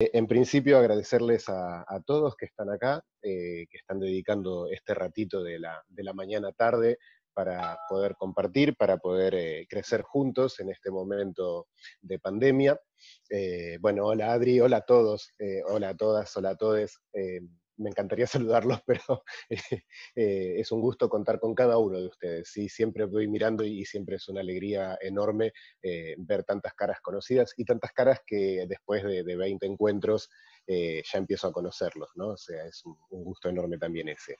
Eh, en principio, agradecerles a, todos que están acá, eh, que están dedicando este ratito de la, mañana tarde para poder compartir, para poder eh, crecer juntos en este momento de pandemia. bueno, hola Adri, hola a todos, hola a todas, hola a todes me encantaría saludarlos, pero eh, eh, es un gusto contar con cada uno de ustedes. Sí, siempre voy mirando y, siempre es una alegría enorme eh, ver tantas caras conocidas y tantas caras que después de, 20 encuentros ya empiezo a conocerlos, ¿no? O sea, es un, un gusto enorme también ese.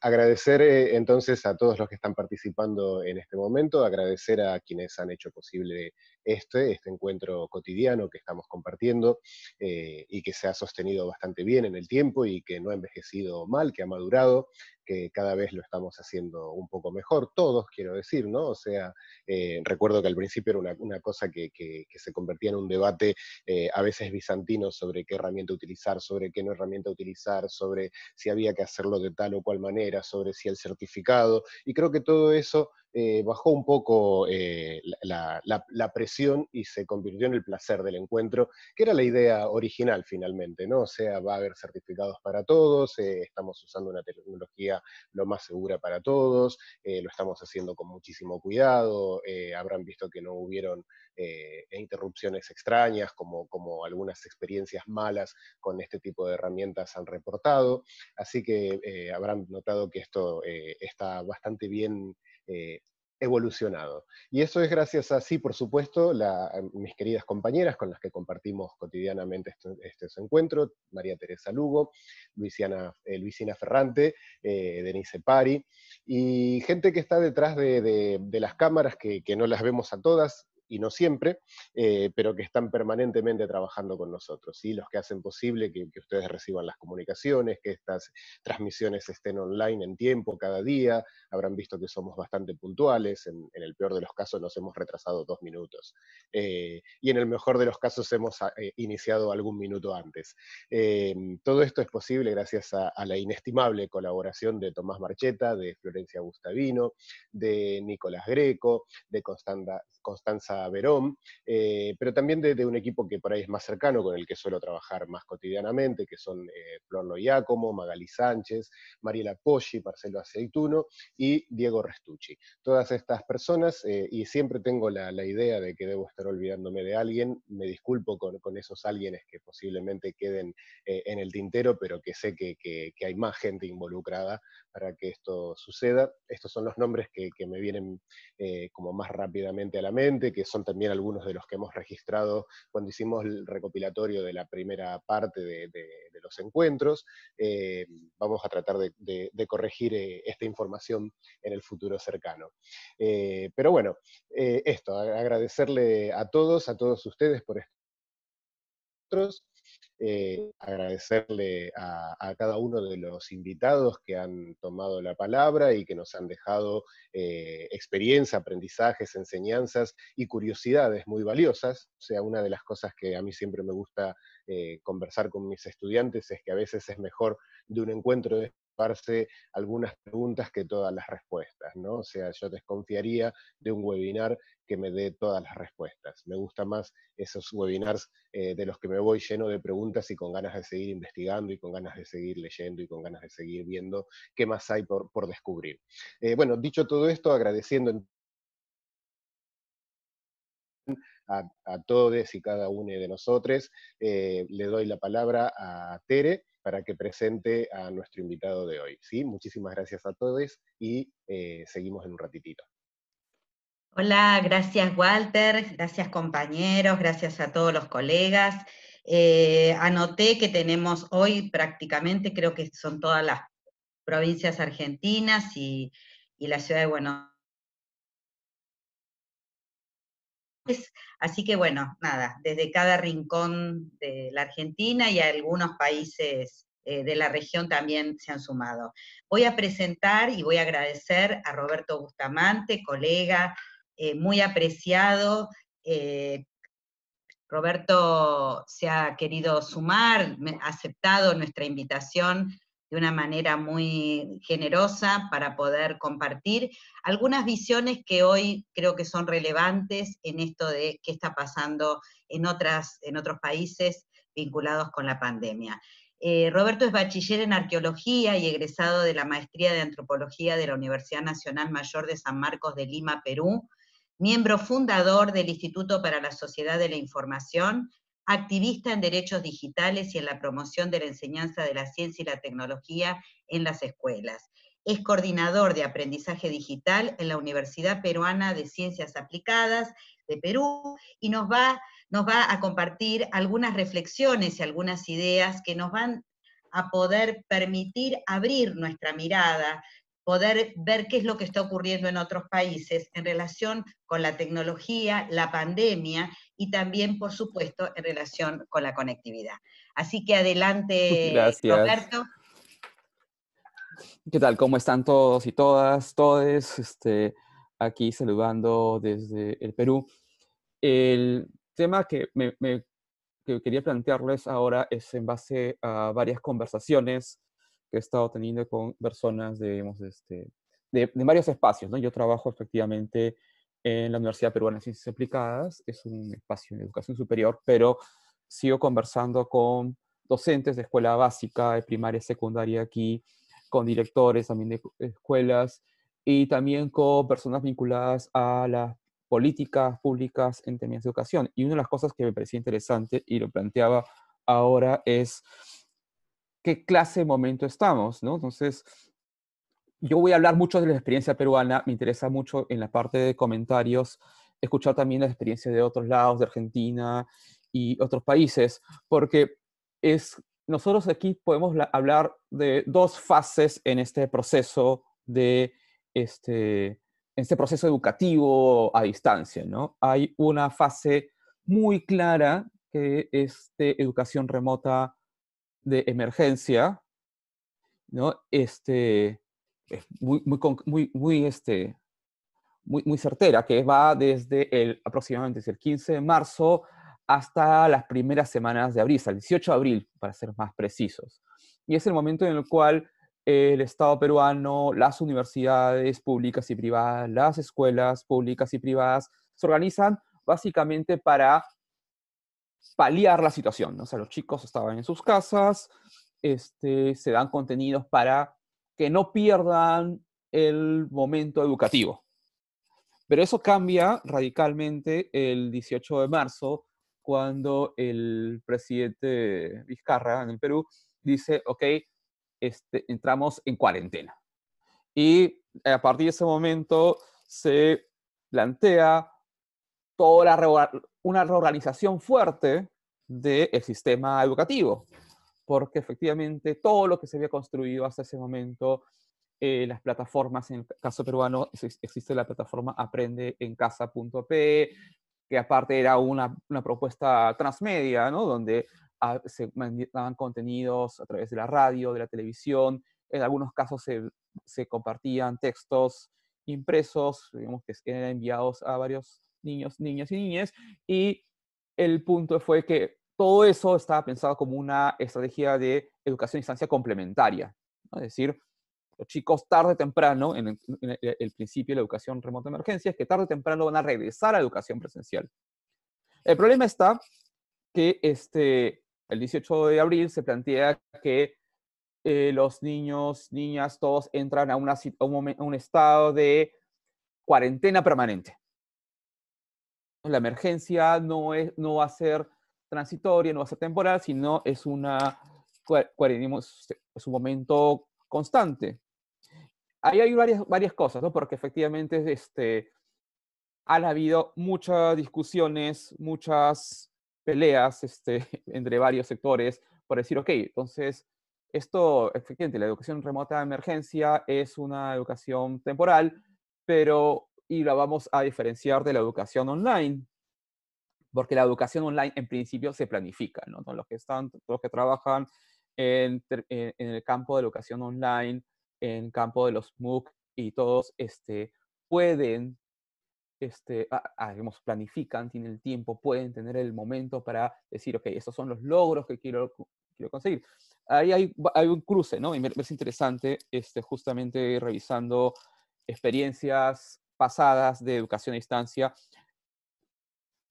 agradecer entonces a todos los que están participando en este momento, agradecer a quienes han hecho posible este, este encuentro cotidiano que estamos compartiendo eh, y que se ha sostenido bastante bien en el tiempo y que no ha envejecido mal, que ha madurado, que cada vez lo estamos haciendo un poco mejor, todos quiero decir, ¿no? O sea, eh, recuerdo que al principio era una, cosa que, se convertía en un debate eh, a veces bizantino sobre qué herramienta utilizar, sobre qué no herramienta utilizar, sobre si había que hacerlo de tal o cual manera, sobre si el certificado, y creo que todo eso eh, bajó un poco eh, la, presión y se convirtió en el placer del encuentro, que era la idea original finalmente, ¿no? O sea, va a haber certificados para todos, eh, estamos usando una tecnología lo más segura para todos, lo estamos haciendo con muchísimo cuidado, habrán visto que no hubieron interrupciones extrañas, como, como algunas experiencias malas con este tipo de herramientas han reportado, así que habrán notado que esto está bastante bien eh, evolucionado. Y eso es gracias a, sí, por supuesto, eh, mis queridas compañeras con las que compartimos cotidianamente este, encuentro, María Teresa Lugo, eh, Luisina Ferrante, Denise Pari, y gente que está detrás de, las cámaras que, no las vemos a todas, y no siempre, eh, pero que están permanentemente trabajando con nosotros, y los que hacen posible que, ustedes reciban las comunicaciones, que estas transmisiones estén online en tiempo cada día, habrán visto que somos bastante puntuales, en, el peor de los casos nos hemos retrasado dos minutos, eh, y en el mejor de los casos hemos ah, eh, iniciado algún minuto antes. todo esto es posible gracias a, a la inestimable colaboración de Tomás Marcheta, de Florencia Gustavino, de Nicolás Greco, de Constanza Verón, eh, pero también de, un equipo que por ahí es más cercano, con el que suelo trabajar más cotidianamente, que son eh, Flor Magali Sánchez, Mariela Poggi, Marcelo Aceituno y Diego Restucci. Todas estas personas, eh, y siempre tengo la, idea de que debo estar olvidándome de alguien, me disculpo con, esos alguienes que posiblemente queden eh, en el tintero, pero que sé que, hay más gente involucrada para que esto suceda. Estos son los nombres que, que me vienen como más rápidamente a la mente, que son también algunos de los que hemos registrado cuando hicimos el recopilatorio de la primera parte de, los encuentros. Eh, vamos a tratar de, corregir eh, esta información en el futuro cercano. Eh, pero bueno, esto, agradecerle a todos, a todos ustedes por esto. Eh, agradecerle a, cada uno de los invitados que han tomado la palabra y que nos han dejado eh, experiencia, aprendizajes, enseñanzas y curiosidades muy valiosas. O sea, una de las cosas que a mí siempre me gusta eh, conversar con mis estudiantes es que a veces es mejor de un encuentro de algunas preguntas que todas las respuestas, ¿no? O sea, yo desconfiaría de un webinar que me dé todas las respuestas. Me gustan más esos webinars eh, de los que me voy lleno de preguntas y con ganas de seguir investigando y con ganas de seguir leyendo y con ganas de seguir viendo qué más hay por, descubrir. Eh, bueno, dicho todo esto, agradeciendo a, todos y cada uno de nosotros. Eh, le doy la palabra a Tere para que presente a nuestro invitado de hoy. ¿sí? Muchísimas gracias a todos y eh, seguimos en un ratitito. Hola, gracias Walter, gracias compañeros, gracias a todos los colegas. Eh, anoté que tenemos hoy prácticamente, creo que son todas las provincias argentinas y, y la ciudad de Buenos Pues, así que bueno, nada, desde cada rincón de la Argentina y algunos países eh, de la región también se han sumado. Voy a presentar y voy a agradecer a Roberto Bustamante, colega eh, muy apreciado. Eh, Roberto se ha querido sumar, ha aceptado nuestra invitación de una manera muy generosa para poder compartir algunas visiones que hoy creo que son relevantes en esto de qué está pasando en, otras, en otros países vinculados con la pandemia. Eh, Roberto es bachiller en arqueología y egresado de la maestría de antropología de la Universidad Nacional Mayor de San Marcos de Lima, Perú, miembro fundador del Instituto para la Sociedad de la Información activista en derechos digitales y en la promoción de la enseñanza de la ciencia y la tecnología en las escuelas. Es coordinador de aprendizaje digital en la Universidad Peruana de Ciencias Aplicadas de Perú y nos va, nos va a compartir algunas reflexiones y algunas ideas que nos van a poder permitir abrir nuestra mirada poder ver qué es lo que está ocurriendo en otros países en relación con la tecnología, la pandemia y también, por supuesto, en relación con la conectividad. Así que adelante, Gracias. Roberto. ¿Qué tal? ¿Cómo están todos y todas, Todos Este, aquí saludando desde el Perú. El tema que, me, me, que quería plantearles ahora es en base a varias conversaciones que he estado teniendo con personas de, este, de, varios espacios. ¿no? Yo trabajo efectivamente en la Universidad Peruana de Ciencias Aplicadas, es un espacio de educación superior, pero sigo conversando con docentes de escuela básica, de primaria, secundaria aquí, con directores también de escuelas y también con personas vinculadas a las políticas públicas en términos de educación. Y una de las cosas que me parecía interesante y lo planteaba ahora es qué clase de momento estamos, ¿no? Entonces, yo voy a hablar mucho de la experiencia peruana, me interesa mucho en la parte de comentarios escuchar también la experiencia de otros lados, de Argentina y otros países, porque es, nosotros aquí podemos hablar de dos fases en este proceso de este, este proceso educativo a distancia, ¿no? Hay una fase muy clara que es de educación remota de emergencia, ¿no? Este, muy, muy, muy, este, muy, muy certera, que va desde el, aproximadamente el 15 de marzo hasta las primeras semanas de abril, hasta el 18 de abril, para ser más precisos. Y es el momento en el cual el Estado peruano, las universidades públicas y privadas, las escuelas públicas y privadas, se organizan básicamente para paliar la situación. O sea, los chicos estaban en sus casas, este, se dan contenidos para que no pierdan el momento educativo. Pero eso cambia radicalmente el 18 de marzo, cuando el presidente Vizcarra en el Perú dice, ok, este, entramos en cuarentena. Y a partir de ese momento se plantea toda una reorganización fuerte del sistema educativo, porque efectivamente todo lo que se había construido hasta ese momento, eh, las plataformas, en el caso peruano existe la plataforma aprendeencasa.pe, que aparte era una, una propuesta transmedia, ¿no? donde ah, se mandaban contenidos a través de la radio, de la televisión, en algunos casos se, se compartían textos impresos, digamos que eran enviados a varios niños, niñas y niñas. Y el punto fue que todo eso estaba pensado como una estrategia de educación a distancia complementaria. Es decir, los chicos tarde o temprano, en el, principio de la educación remota de emergencia, es que tarde o temprano van a regresar a la educación presencial. El problema está que este, el 18 de abril se plantea que eh, los niños, niñas, todos entran a, a un estado de cuarentena permanente la emergencia no, es, no va a ser transitoria, no va a ser temporal, sino es una es un momento constante. Ahí hay varias, varias cosas, Porque efectivamente este, han habido muchas discusiones, muchas peleas este, entre varios sectores por decir, ok, entonces esto, efectivamente, la educación remota de emergencia es una educación temporal, pero y la vamos a diferenciar de la educación online, porque la educación online en principio se planifica, ¿no? Los que, están, los que trabajan en, en, el campo de educación online, en el campo de los MOOC y todos, este, pueden, este, digamos, planifican, tienen el tiempo, pueden tener el momento para decir, ok, estos son los logros que quiero, quiero conseguir. Ahí hay, hay un cruce, ¿no? Y me, parece interesante, este, justamente revisando experiencias pasadas de educación a distancia,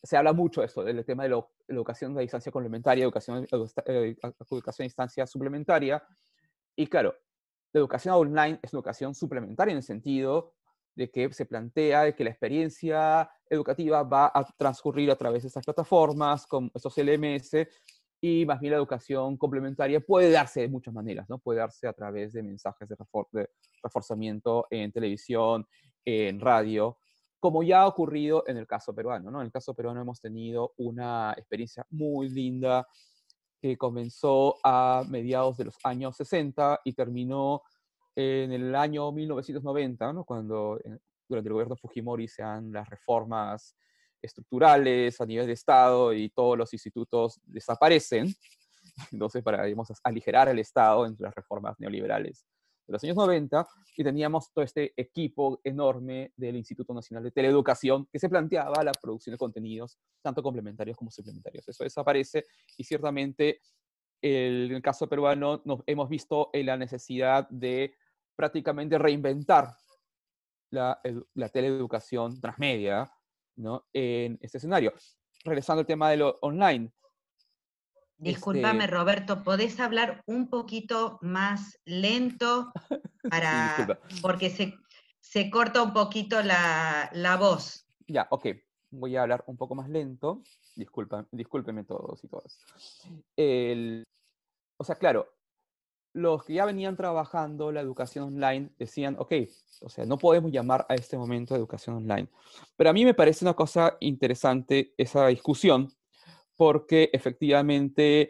se habla mucho de esto, del tema de la educación a distancia complementaria, educación, eh, educación a distancia suplementaria. Y claro, la educación online es educación suplementaria en el sentido de que se plantea de que la experiencia educativa va a transcurrir a través de estas plataformas, con estos LMS, y más bien la educación complementaria puede darse de muchas maneras, ¿no? Puede darse a través de mensajes de, de reforzamiento en televisión, en radio, como ya ha ocurrido en el caso peruano, ¿no? En el caso peruano hemos tenido una experiencia muy linda que comenzó a mediados de los años 60 y terminó en el año 1990, ¿no? Cuando eh, durante el gobierno Fujimori se dan las reformas estructurales a nivel de Estado y todos los institutos desaparecen, entonces para, aligerar el Estado entre las reformas neoliberales de los años 90, y teníamos todo este equipo enorme del Instituto Nacional de Teleeducación que se planteaba la producción de contenidos, tanto complementarios como suplementarios. Eso desaparece y ciertamente en el caso peruano nos hemos visto en la necesidad de prácticamente reinventar la, la teleeducación transmedia en este escenario. Regresando al tema de lo online. Disculpame, este Roberto, ¿podés hablar un poquito más lento? Para... porque se, se, corta un poquito la, voz. Ya, ok. Voy a hablar un poco más lento. Disculpa, todos y todas. O sea, claro, los que ya venían trabajando la educación online decían, ok, o sea, no podemos llamar a este momento educación online. Pero a mí me parece una cosa interesante esa discusión, porque efectivamente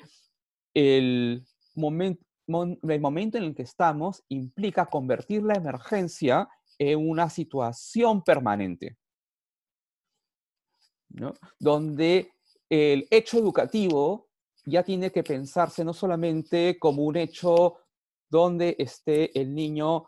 el, momento el momento en el que estamos implica convertir la emergencia en una situación permanente, ¿no? donde el hecho educativo ya tiene que pensarse no solamente como un hecho donde esté el niño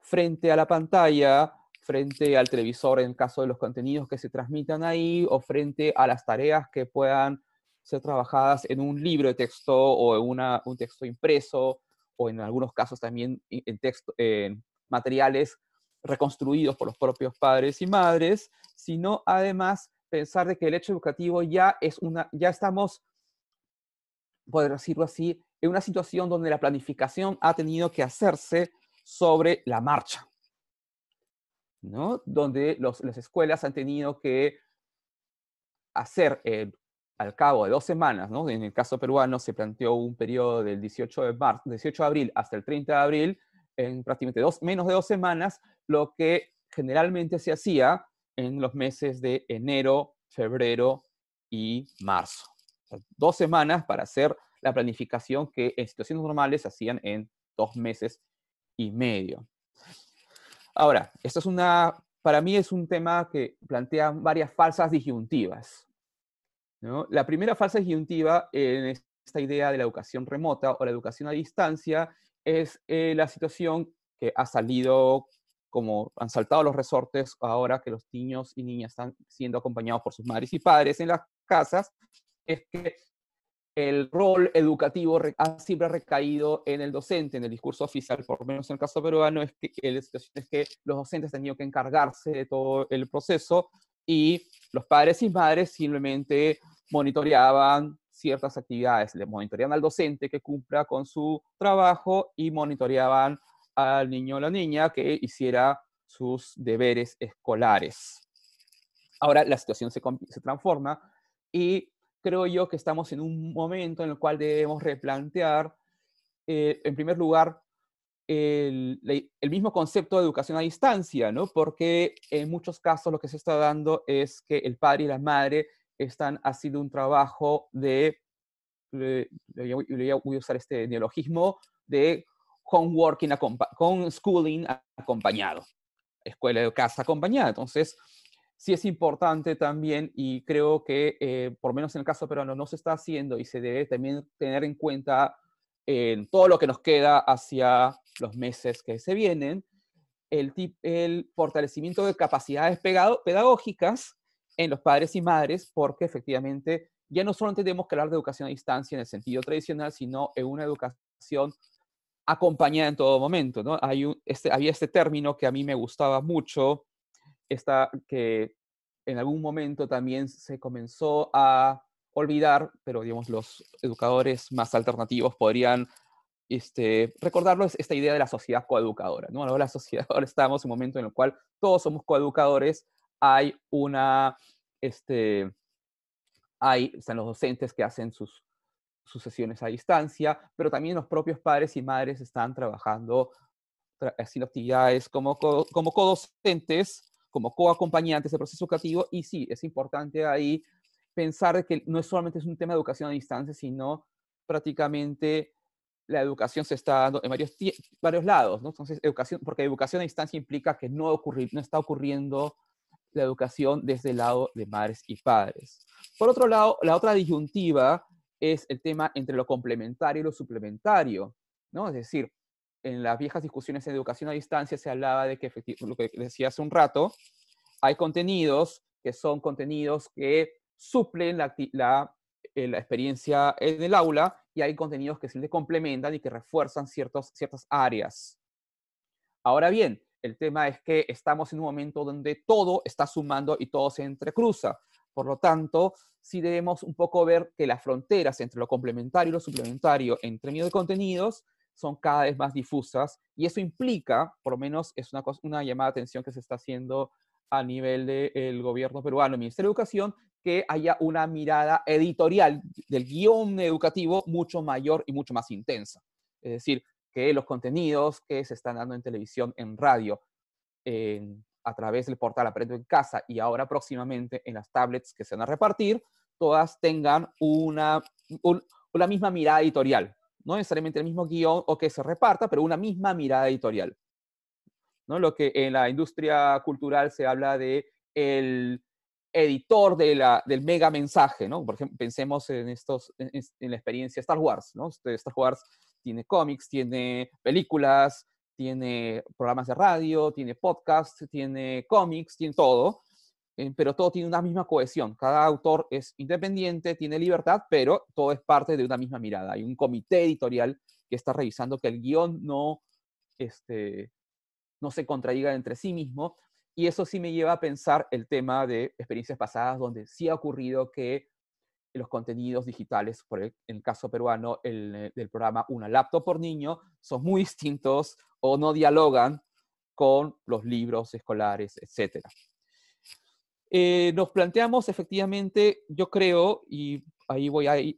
frente a la pantalla, frente al televisor en caso de los contenidos que se transmitan ahí o frente a las tareas que puedan ser trabajadas en un libro de texto o en un texto impreso o en algunos casos también en, texto, en materiales reconstruidos por los propios padres y madres, sino además pensar de que el hecho educativo ya es una, ya estamos por decirlo así, en una situación donde la planificación ha tenido que hacerse sobre la marcha, ¿no? Donde las escuelas han tenido que hacer, eh, al cabo de dos semanas, En el caso peruano se planteó un periodo del 18 de, marzo, 18 de abril hasta el 30 de abril, en prácticamente dos, menos de dos semanas, lo que generalmente se hacía en los meses de enero, febrero y marzo dos semanas para hacer la planificación que en situaciones normales hacían en dos meses y medio. Ahora, esto es una, para mí es un tema que plantea varias falsas disyuntivas. La primera falsa disyuntiva en esta idea de la educación remota o la educación a distancia es eh, la situación que ha salido, como han saltado los resortes ahora que los niños y niñas están siendo acompañados por sus madres y padres en las casas, es que el rol educativo ha siempre recaído en el docente, en el discurso oficial, por lo menos en el caso peruano, es que, la es que los docentes han tenido que encargarse de todo el proceso y los padres y madres simplemente monitoreaban ciertas actividades, le monitoreaban al docente que cumpla con su trabajo y monitoreaban al niño o la niña que hiciera sus deberes escolares. Ahora la situación se, se transforma y creo yo que estamos en un momento en el cual debemos replantear, eh, en primer lugar, el, mismo concepto de educación a distancia, ¿no? Porque en muchos casos lo que se está dando es que el padre y la madre están haciendo un trabajo de, voy a usar este neologismo, de homeworking, con schooling acompañado, escuela de casa acompañada. Entonces, sí es importante también y creo que, eh, por menos en el caso peruano, no se está haciendo y se debe también tener en cuenta en todo lo que nos queda hacia los meses que se vienen, el, el fortalecimiento de capacidades pedagógicas en los padres y madres, porque efectivamente ya no solo tenemos que hablar de educación a distancia en el sentido tradicional, sino en una educación acompañada en todo momento. ¿no? Hay este, había este término que a mí me gustaba mucho, esta que en algún momento también se comenzó a olvidar, pero digamos los educadores más alternativos podrían este, recordarlo, es esta idea de la sociedad coeducadora. ¿no? Ahora, la sociedad, estamos en un momento en el cual todos somos coeducadores, hay una, este, hay, están los docentes que hacen sus, sus sesiones a distancia, pero también los propios padres y madres están trabajando, así haciendo actividades como, co docentes como coacompañantes del proceso educativo. Y sí, es importante ahí pensar que no es solamente es un tema de educación a distancia, sino prácticamente la educación se está dando en varios, varios lados, ¿no? Entonces, educación, porque educación a distancia implica que no, no está ocurriendo la educación desde el lado de madres y padres. Por otro lado, la otra disyuntiva es el tema entre lo complementario y lo suplementario, ¿no? Es decir, en las viejas discusiones en educación a distancia se hablaba de que, lo que decía hace un rato, hay contenidos que son contenidos que suplen la, eh, experiencia en el aula y hay contenidos que se le complementan y que refuerzan ciertos, ciertas áreas. Ahora bien, el tema es que estamos en un momento donde todo está sumando y todo se entrecruza. Por lo tanto, sí debemos un poco ver que las fronteras entre lo complementario y lo suplementario entre términos de contenidos son cada vez más difusas y eso implica, por lo menos es una, una llamada de atención que se está haciendo a nivel del gobierno peruano, el Ministerio de Educación, que haya una mirada editorial del guión educativo mucho mayor y mucho más intensa. Es decir, que los contenidos que se están dando en televisión, en radio, a través del portal Aprendo en Casa y ahora próximamente en las tablets que se van a repartir, todas tengan una, una misma mirada editorial, no necesariamente el mismo guión o que se reparta, pero una misma mirada editorial. ¿no? Lo que en la industria cultural se habla de el editor de la, del mega mensaje, ¿no? Por ejemplo, pensemos en, estos, en, la experiencia Star Wars, ¿no? Este, Star Wars tiene cómics, tiene películas, tiene programas de radio, tiene podcasts, tiene cómics, tiene todo. Eh, pero todo tiene una misma cohesión. Cada autor es independiente, tiene libertad, pero todo es parte de una misma mirada. Hay un comité editorial que está revisando que el guión no, este, no se contradiga entre sí mismo. Y eso sí me lleva a pensar el tema de experiencias pasadas donde sí ha ocurrido que los contenidos digitales, por e, en el caso peruano, eh, del programa Una laptop por niño, son muy distintos o no dialogan con los libros escolares, etcétera. Eh, nos planteamos efectivamente, yo creo, y ahí voy a ir,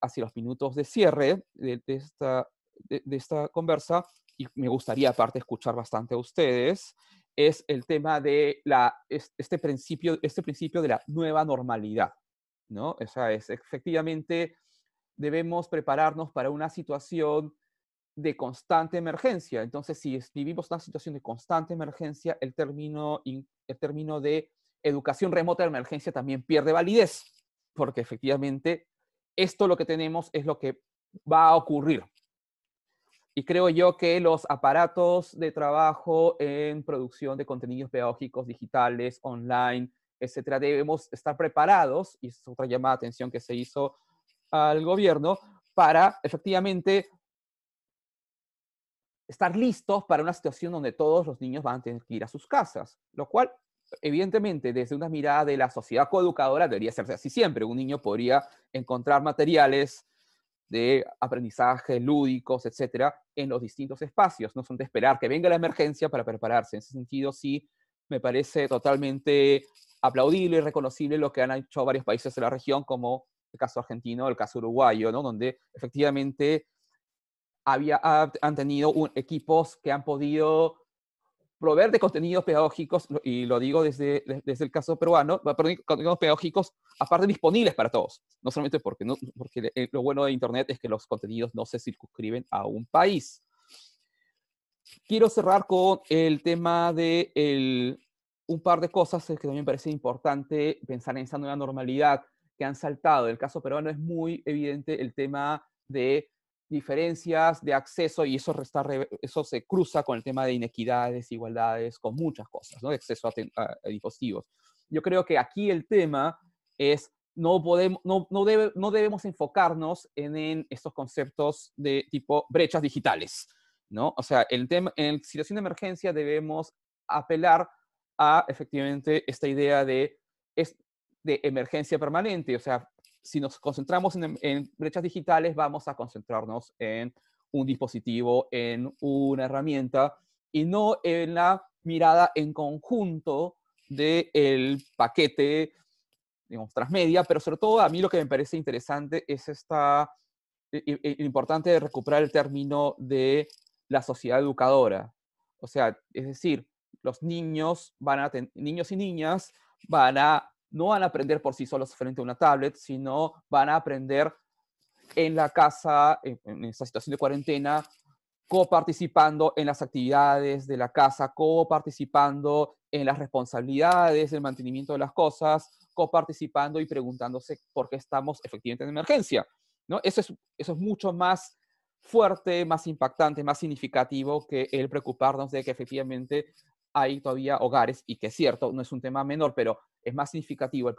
hacia los minutos de cierre de, esta, de, esta conversa, y me gustaría aparte escuchar bastante a ustedes, es el tema de la, este, principio, este principio de la nueva normalidad. ¿no? O es, efectivamente debemos prepararnos para una situación de constante emergencia. Entonces, si vivimos una situación de constante emergencia, el término, el término de educación remota de emergencia también pierde validez, porque efectivamente esto lo que tenemos es lo que va a ocurrir. Y creo yo que los aparatos de trabajo en producción de contenidos pedagógicos digitales, online, etcétera, debemos estar preparados, y es otra llamada de atención que se hizo al gobierno, para efectivamente estar listos para una situación donde todos los niños van a tener que ir a sus casas, lo cual evidentemente, desde una mirada de la sociedad coeducadora, debería hacerse así siempre. Un niño podría encontrar materiales de aprendizaje lúdicos, etcétera, en los distintos espacios. No son de esperar que venga la emergencia para prepararse. En ese sentido, sí, me parece totalmente aplaudible y reconocible lo que han hecho varios países de la región, como el caso argentino, el caso uruguayo, Donde efectivamente había, han tenido equipos que han podido proveer de contenidos pedagógicos, y lo digo desde, desde el caso peruano, contenidos pedagógicos aparte disponibles para todos, no solamente porque, no, porque eh, lo bueno de Internet es que los contenidos no se circunscriben a un país. Quiero cerrar con el tema de un par de cosas que también me parece importante pensar en esa nueva normalidad que han saltado. El caso peruano es muy evidente el tema de diferencias de acceso y eso, resta, eso se cruza con el tema de inequidades, desigualdades, con muchas cosas, ¿no? De acceso a, dispositivos. Yo creo que aquí el tema es no, podemos, no, no, debemos enfocarnos en, en, estos conceptos de tipo brechas digitales, ¿no? O sea, el tema, en situación de emergencia debemos apelar a efectivamente esta idea de, de emergencia permanente, o sea, si nos concentramos en, brechas digitales, vamos a concentrarnos en un dispositivo, en una herramienta, y no en la mirada en conjunto del el paquete, digamos, transmedia, pero sobre todo a mí lo que me parece interesante es esta, eh, eh, eh, importante de recuperar el término de la sociedad educadora. O sea, es decir, los niños, van a niños y niñas van a no van a aprender por sí solos frente a una tablet, sino van a aprender en la casa, en, esta situación de cuarentena, coparticipando en las actividades de la casa, coparticipando en las responsabilidades, el mantenimiento de las cosas, coparticipando y preguntándose por qué estamos efectivamente en emergencia. ¿no? Eso, es, eso es mucho más fuerte, más impactante, más significativo que el preocuparnos de que efectivamente hay todavía hogares, y que es cierto, no es un tema menor, pero es más significativo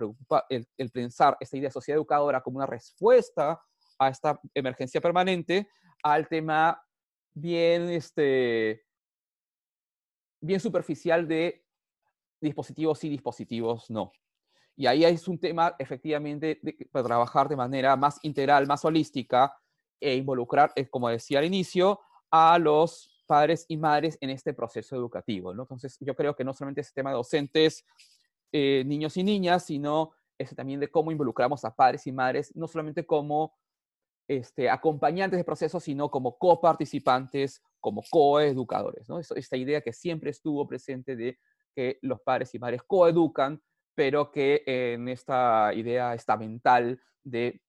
el, el, pensar esta idea de sociedad educadora como una respuesta a esta emergencia permanente, al tema bien, este, superficial de dispositivos y dispositivos no. Y ahí es un tema efectivamente de, para trabajar de manera más integral, más holística e involucrar, eh, como decía al inicio, a los padres y madres en este proceso educativo. Entonces, yo creo que no solamente es el tema de docentes, eh, niños y niñas, sino este también de cómo involucramos a padres y madres, no solamente como este, acompañantes de proceso, sino como coparticipantes, como coeducadores. ¿no? Esta idea que siempre estuvo presente de que los padres y madres coeducan, pero que en esta idea estamental de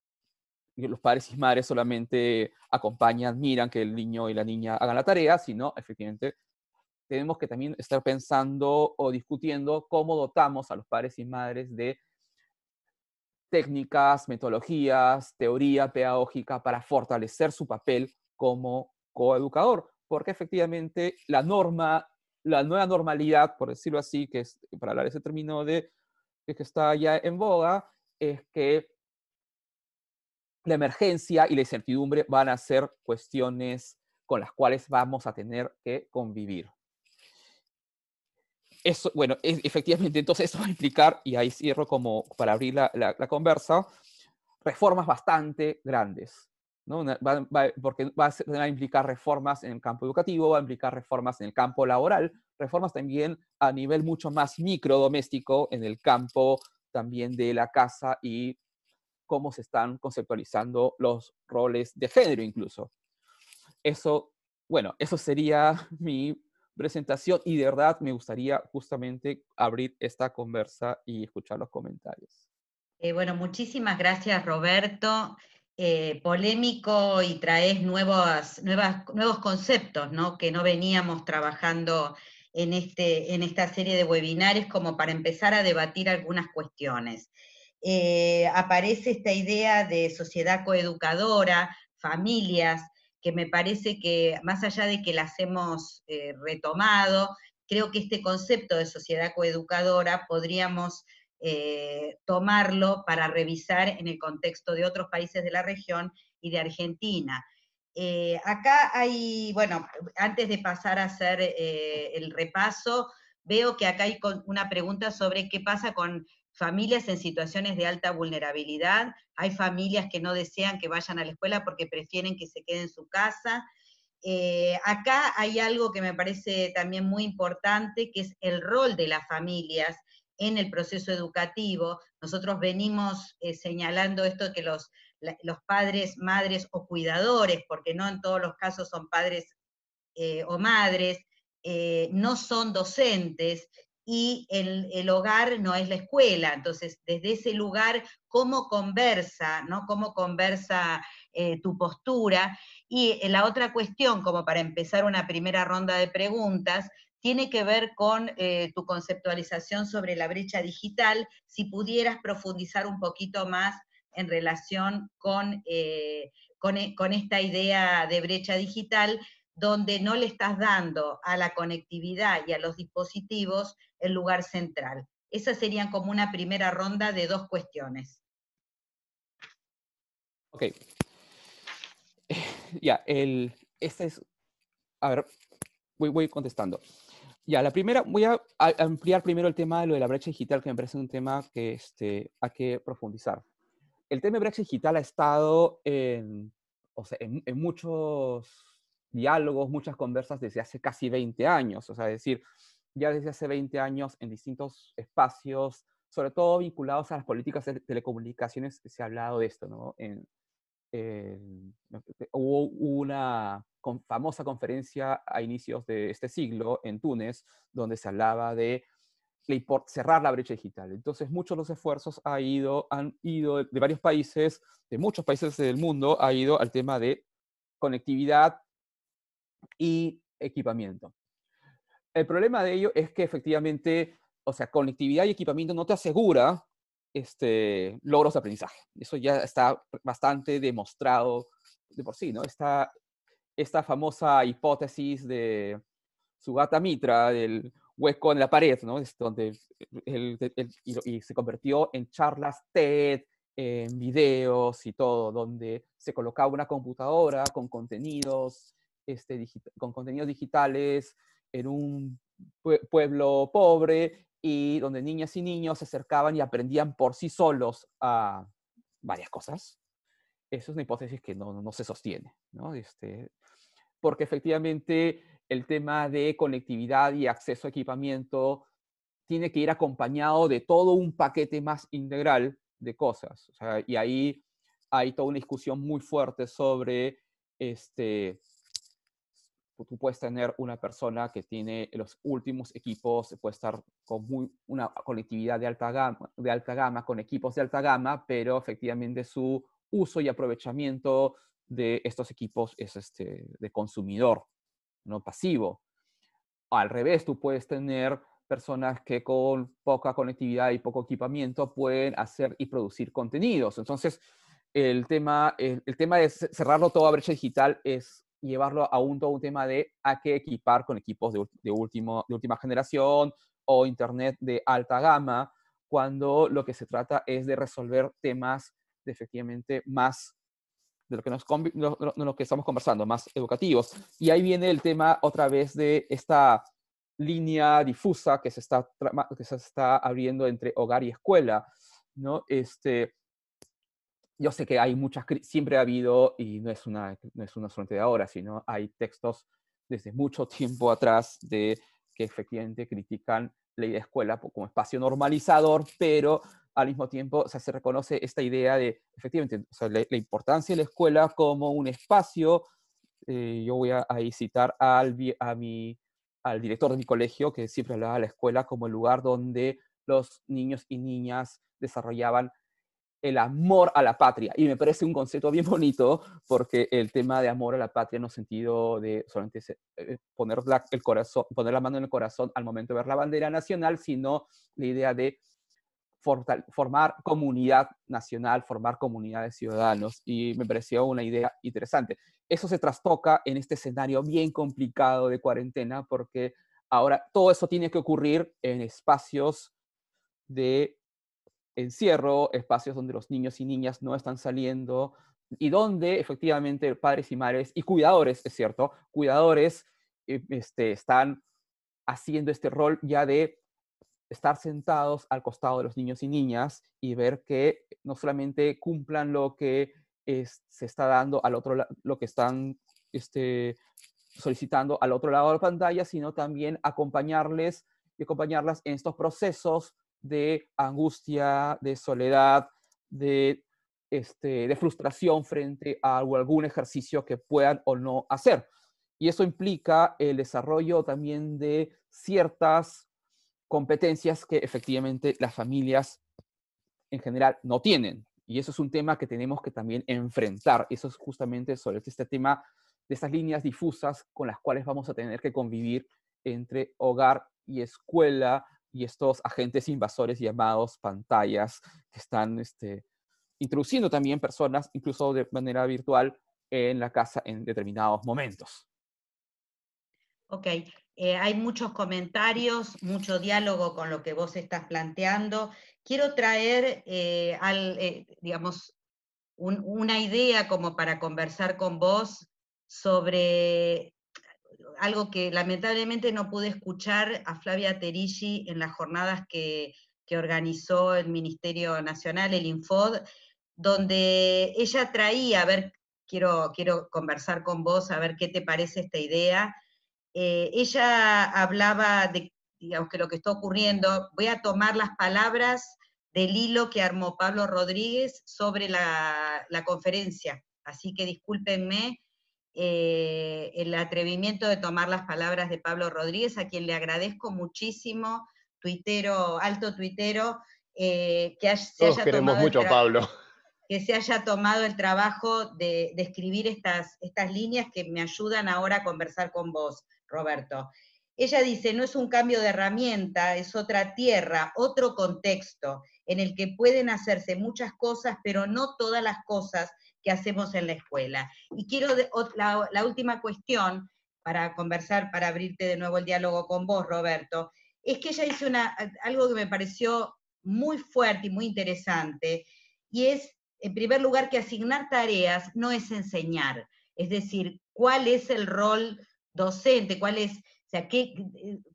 los padres y madres solamente acompañan, miran que el niño y la niña hagan la tarea, sino efectivamente tenemos que también estar pensando o discutiendo cómo dotamos a los padres y madres de técnicas, metodologías, teoría pedagógica para fortalecer su papel como coeducador, porque efectivamente la norma, la nueva normalidad, por decirlo así, que es, para hablar ese término de que está ya en boga, es que la emergencia y la incertidumbre van a ser cuestiones con las cuales vamos a tener que convivir. Eso, bueno, es, efectivamente, entonces eso va a implicar, y ahí cierro como para abrir la, conversa, reformas bastante grandes, ¿no? va, porque va a, implicar reformas en el campo educativo, va a implicar reformas en el campo laboral, reformas también a nivel mucho más microdoméstico, en el campo también de la casa y cómo se están conceptualizando los roles de género incluso. Eso, bueno, eso sería mi presentación y de verdad me gustaría justamente abrir esta conversa y escuchar los comentarios. Eh, bueno, muchísimas gracias Roberto. Eh, polémico y traes nuevos, nuevos conceptos que no veníamos trabajando en, este, en esta serie de webinares, como para empezar a debatir algunas cuestiones. Eh, aparece esta idea de sociedad coeducadora, familias, que me parece que más allá de que las hemos eh, retomado, creo que este concepto de sociedad coeducadora podríamos eh, tomarlo para revisar en el contexto de otros países de la región y de Argentina. acá hay, bueno, antes de pasar a hacer el repaso, Veo que acá hay una pregunta sobre qué pasa con familias en situaciones de alta vulnerabilidad. Hay familias que no desean que vayan a la escuela porque prefieren que se quede en su casa. Eh, acá hay algo que me parece también muy importante, que es el rol de las familias en el proceso educativo. Nosotros venimos eh, señalando esto que los, padres, madres o cuidadores, porque no en todos los casos son padres eh, o madres, eh, no son docentes y el, hogar no es la escuela. Entonces, desde ese lugar, cómo conversa, ¿no? Cómo conversa eh, tu postura. Y eh, la otra cuestión, como para empezar una primera ronda de preguntas, tiene que ver con tu conceptualización sobre la brecha digital. Si pudieras profundizar un poquito más en relación con, con esta idea de brecha digital, donde no le estás dando a la conectividad y a los dispositivos el lugar central. Esa sería como una primera ronda de dos cuestiones. Ok. Ya, el, esta es, a ver, voy, voy contestando. Ya, la primera, voy a ampliar primero el tema de lo de la brecha digital, que me parece un tema que este, hay que profundizar. El tema de brecha digital ha estado en, o en muchos diálogos, muchas conversas desde hace casi 20 años, o sea, es decir, ya desde hace 20 años en distintos espacios, sobre todo vinculados a las políticas de telecomunicaciones, se ha hablado de esto, ¿no? En, eh, hubo una famosa conferencia a inicios de este siglo en Túnez, donde se hablaba de cerrar la brecha digital. Entonces, muchos de los esfuerzos ha ido, han ido de varios países, de muchos países del mundo, ha ido al tema de conectividad y equipamiento. El problema de ello es que efectivamente, o sea, conectividad y equipamiento no te asegura este, logros de aprendizaje. Eso ya está bastante demostrado de por sí, ¿no? Esta, esta famosa hipótesis de Sugata Mitra, del hueco en la pared, ¿no? donde y, se convirtió en charlas TED, en videos y todo, donde se colocaba una computadora con contenidos este, con contenidos digitales en un pueblo pobre y donde niñas y niños se acercaban y aprendían por sí solos a ah, varias cosas. Eso es una hipótesis que no, se sostiene, este, porque efectivamente el tema de conectividad y acceso a equipamiento tiene que ir acompañado de todo un paquete más integral de cosas. y ahí hay toda una discusión muy fuerte sobre este, tú puedes tener una persona que tiene los últimos equipos, puede estar con muy, una colectividad de alta, gama, de alta gama, con equipos de alta gama, pero efectivamente su uso y aprovechamiento de estos equipos es este, de consumidor, no pasivo. Al revés, tú puedes tener personas que con poca conectividad y poco equipamiento pueden hacer y producir contenidos. Entonces, el tema, el, tema de cerrarlo todo a brecha digital es llevarlo a un, todo un tema de a qué equipar con equipos de, último, de última generación o Internet de alta gama, cuando lo que se trata es de resolver temas efectivamente más de lo que, nos, lo que estamos conversando, más educativos. Y ahí viene el tema otra vez de esta línea difusa que se está, que se está abriendo entre hogar y escuela, ¿no? Este, yo sé que hay muchas, siempre ha habido, y no es una, no es una suerte de ahora, sino hay textos desde mucho tiempo atrás de que efectivamente critican la ley de escuela como espacio normalizador, pero al mismo tiempo se reconoce esta idea de, efectivamente, la, importancia de la escuela como un espacio. Eh, yo voy a, citar a mi, al director de mi colegio, que siempre hablaba de la escuela como el lugar donde los niños y niñas desarrollaban el amor a la patria. Y me parece un concepto bien bonito porque el tema de amor a la patria no sentido de solamente eh, eh, poner el corazón, poner la mano en el corazón al momento de ver la bandera nacional, sino la idea de formar comunidad nacional, formar comunidad de ciudadanos. Y me pareció una idea interesante. Eso se trastoca en este escenario bien complicado de cuarentena porque ahora todo eso tiene que ocurrir en espacios de encierro, espacios donde los niños y niñas no están saliendo y donde efectivamente padres y madres y cuidadores, es cierto, cuidadores eh, este, están haciendo este rol ya de estar sentados al costado de los niños y niñas y ver que no solamente cumplan lo que se está dando al otro lo que están este, solicitando al otro lado de la pantalla, sino también acompañarles y acompañarlas en estos procesos de angustia, de soledad, este, de, frustración frente a algún ejercicio que puedan o no hacer. Y eso implica el desarrollo también de ciertas competencias que efectivamente las familias en general no tienen. Y eso es un tema que tenemos que también enfrentar. Eso es justamente sobre este tema de esas líneas difusas con las cuales vamos a tener que convivir entre hogar y escuela, y estos agentes invasores llamados pantallas que están este, introduciendo también personas, incluso de manera virtual, en la casa en determinados momentos. Ok, eh, hay muchos comentarios, mucho diálogo con lo que vos estás planteando. Quiero traer, eh, al, eh, digamos, una idea como para conversar con vos sobre algo que lamentablemente no pude escuchar a Flavia Terigi en las jornadas que, organizó el Ministerio Nacional, el Infod, donde ella traía, a ver, quiero, quiero conversar con vos, a ver qué te parece esta idea. Eh, ella hablaba de, digamos, que lo que está ocurriendo, voy a tomar las palabras del hilo que armó Pablo Rodríguez sobre la conferencia, así que discúlpenme eh, el atrevimiento de tomar las palabras de Pablo Rodríguez, a quien le agradezco muchísimo, tuitero, alto tuitero, eh, que se haya tomado Que se haya tomado el trabajo de, escribir estas, estas líneas que me ayudan ahora a conversar con vos, Roberto. Ella dice, no es un cambio de herramienta, es otra tierra, otro contexto en el que pueden hacerse muchas cosas, pero no todas las cosas que hacemos en la escuela. Y quiero, la, última cuestión para conversar, para abrirte de nuevo el diálogo con vos, Roberto, es que ella hizo una, algo que me pareció muy fuerte y muy interesante, y es, en primer lugar, que asignar tareas no es enseñar, es decir, cuál es el rol docente, cuál es, o sea, qué,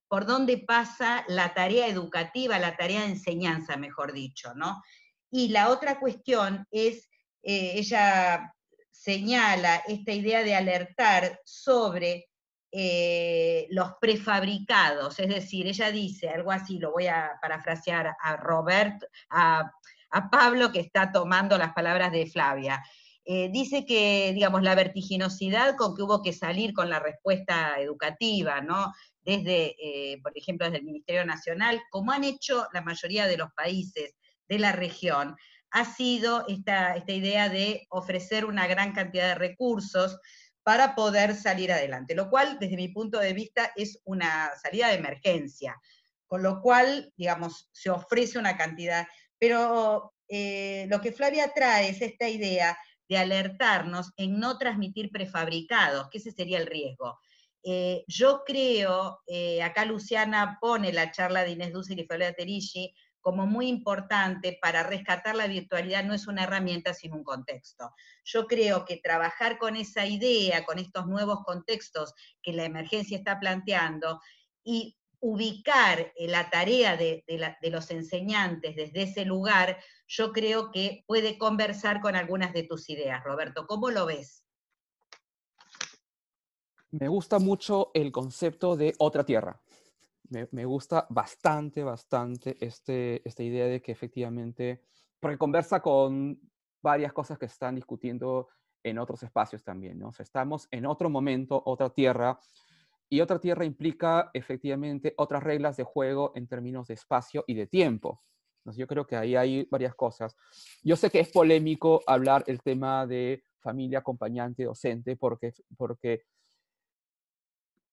por dónde pasa la tarea educativa, la tarea de enseñanza, mejor dicho, ¿no? Y la otra cuestión es eh, ella señala esta idea de alertar sobre eh, los prefabricados, es decir, ella dice algo así, lo voy a parafrasear a Robert, a, Pablo que está tomando las palabras de Flavia. Eh, dice que, digamos, la vertiginosidad con que hubo que salir con la respuesta educativa, ¿no? Desde, por ejemplo, desde el Ministerio Nacional, como han hecho la mayoría de los países de la región, ha sido esta, idea de ofrecer una gran cantidad de recursos para poder salir adelante, lo cual desde mi punto de vista es una salida de emergencia, con lo cual, digamos, se ofrece una cantidad, pero eh, lo que Flavia trae es esta idea de alertarnos en no transmitir prefabricados, que ese sería el riesgo. Eh, yo creo, eh, acá Luciana pone la charla de Inés Dussel y Flavia Terigi, como muy importante para rescatar la virtualidad no es una herramienta sino un contexto. Yo creo que trabajar con esa idea, con estos nuevos contextos que la emergencia está planteando y ubicar eh, la tarea de, los enseñantes desde ese lugar, yo creo que puede conversar con algunas de tus ideas, Roberto. ¿Cómo lo ves? Me gusta mucho el concepto de otra tierra me, gusta bastante, bastante este, esta idea de que efectivamente, porque conversa con varias cosas que están discutiendo en otros espacios también, ¿no? estamos en otro momento, otra tierra, y otra tierra implica efectivamente otras reglas de juego en términos de espacio y de tiempo. yo creo que ahí hay varias cosas. Yo sé que es polémico hablar el tema de familia, acompañante, docente, porque, porque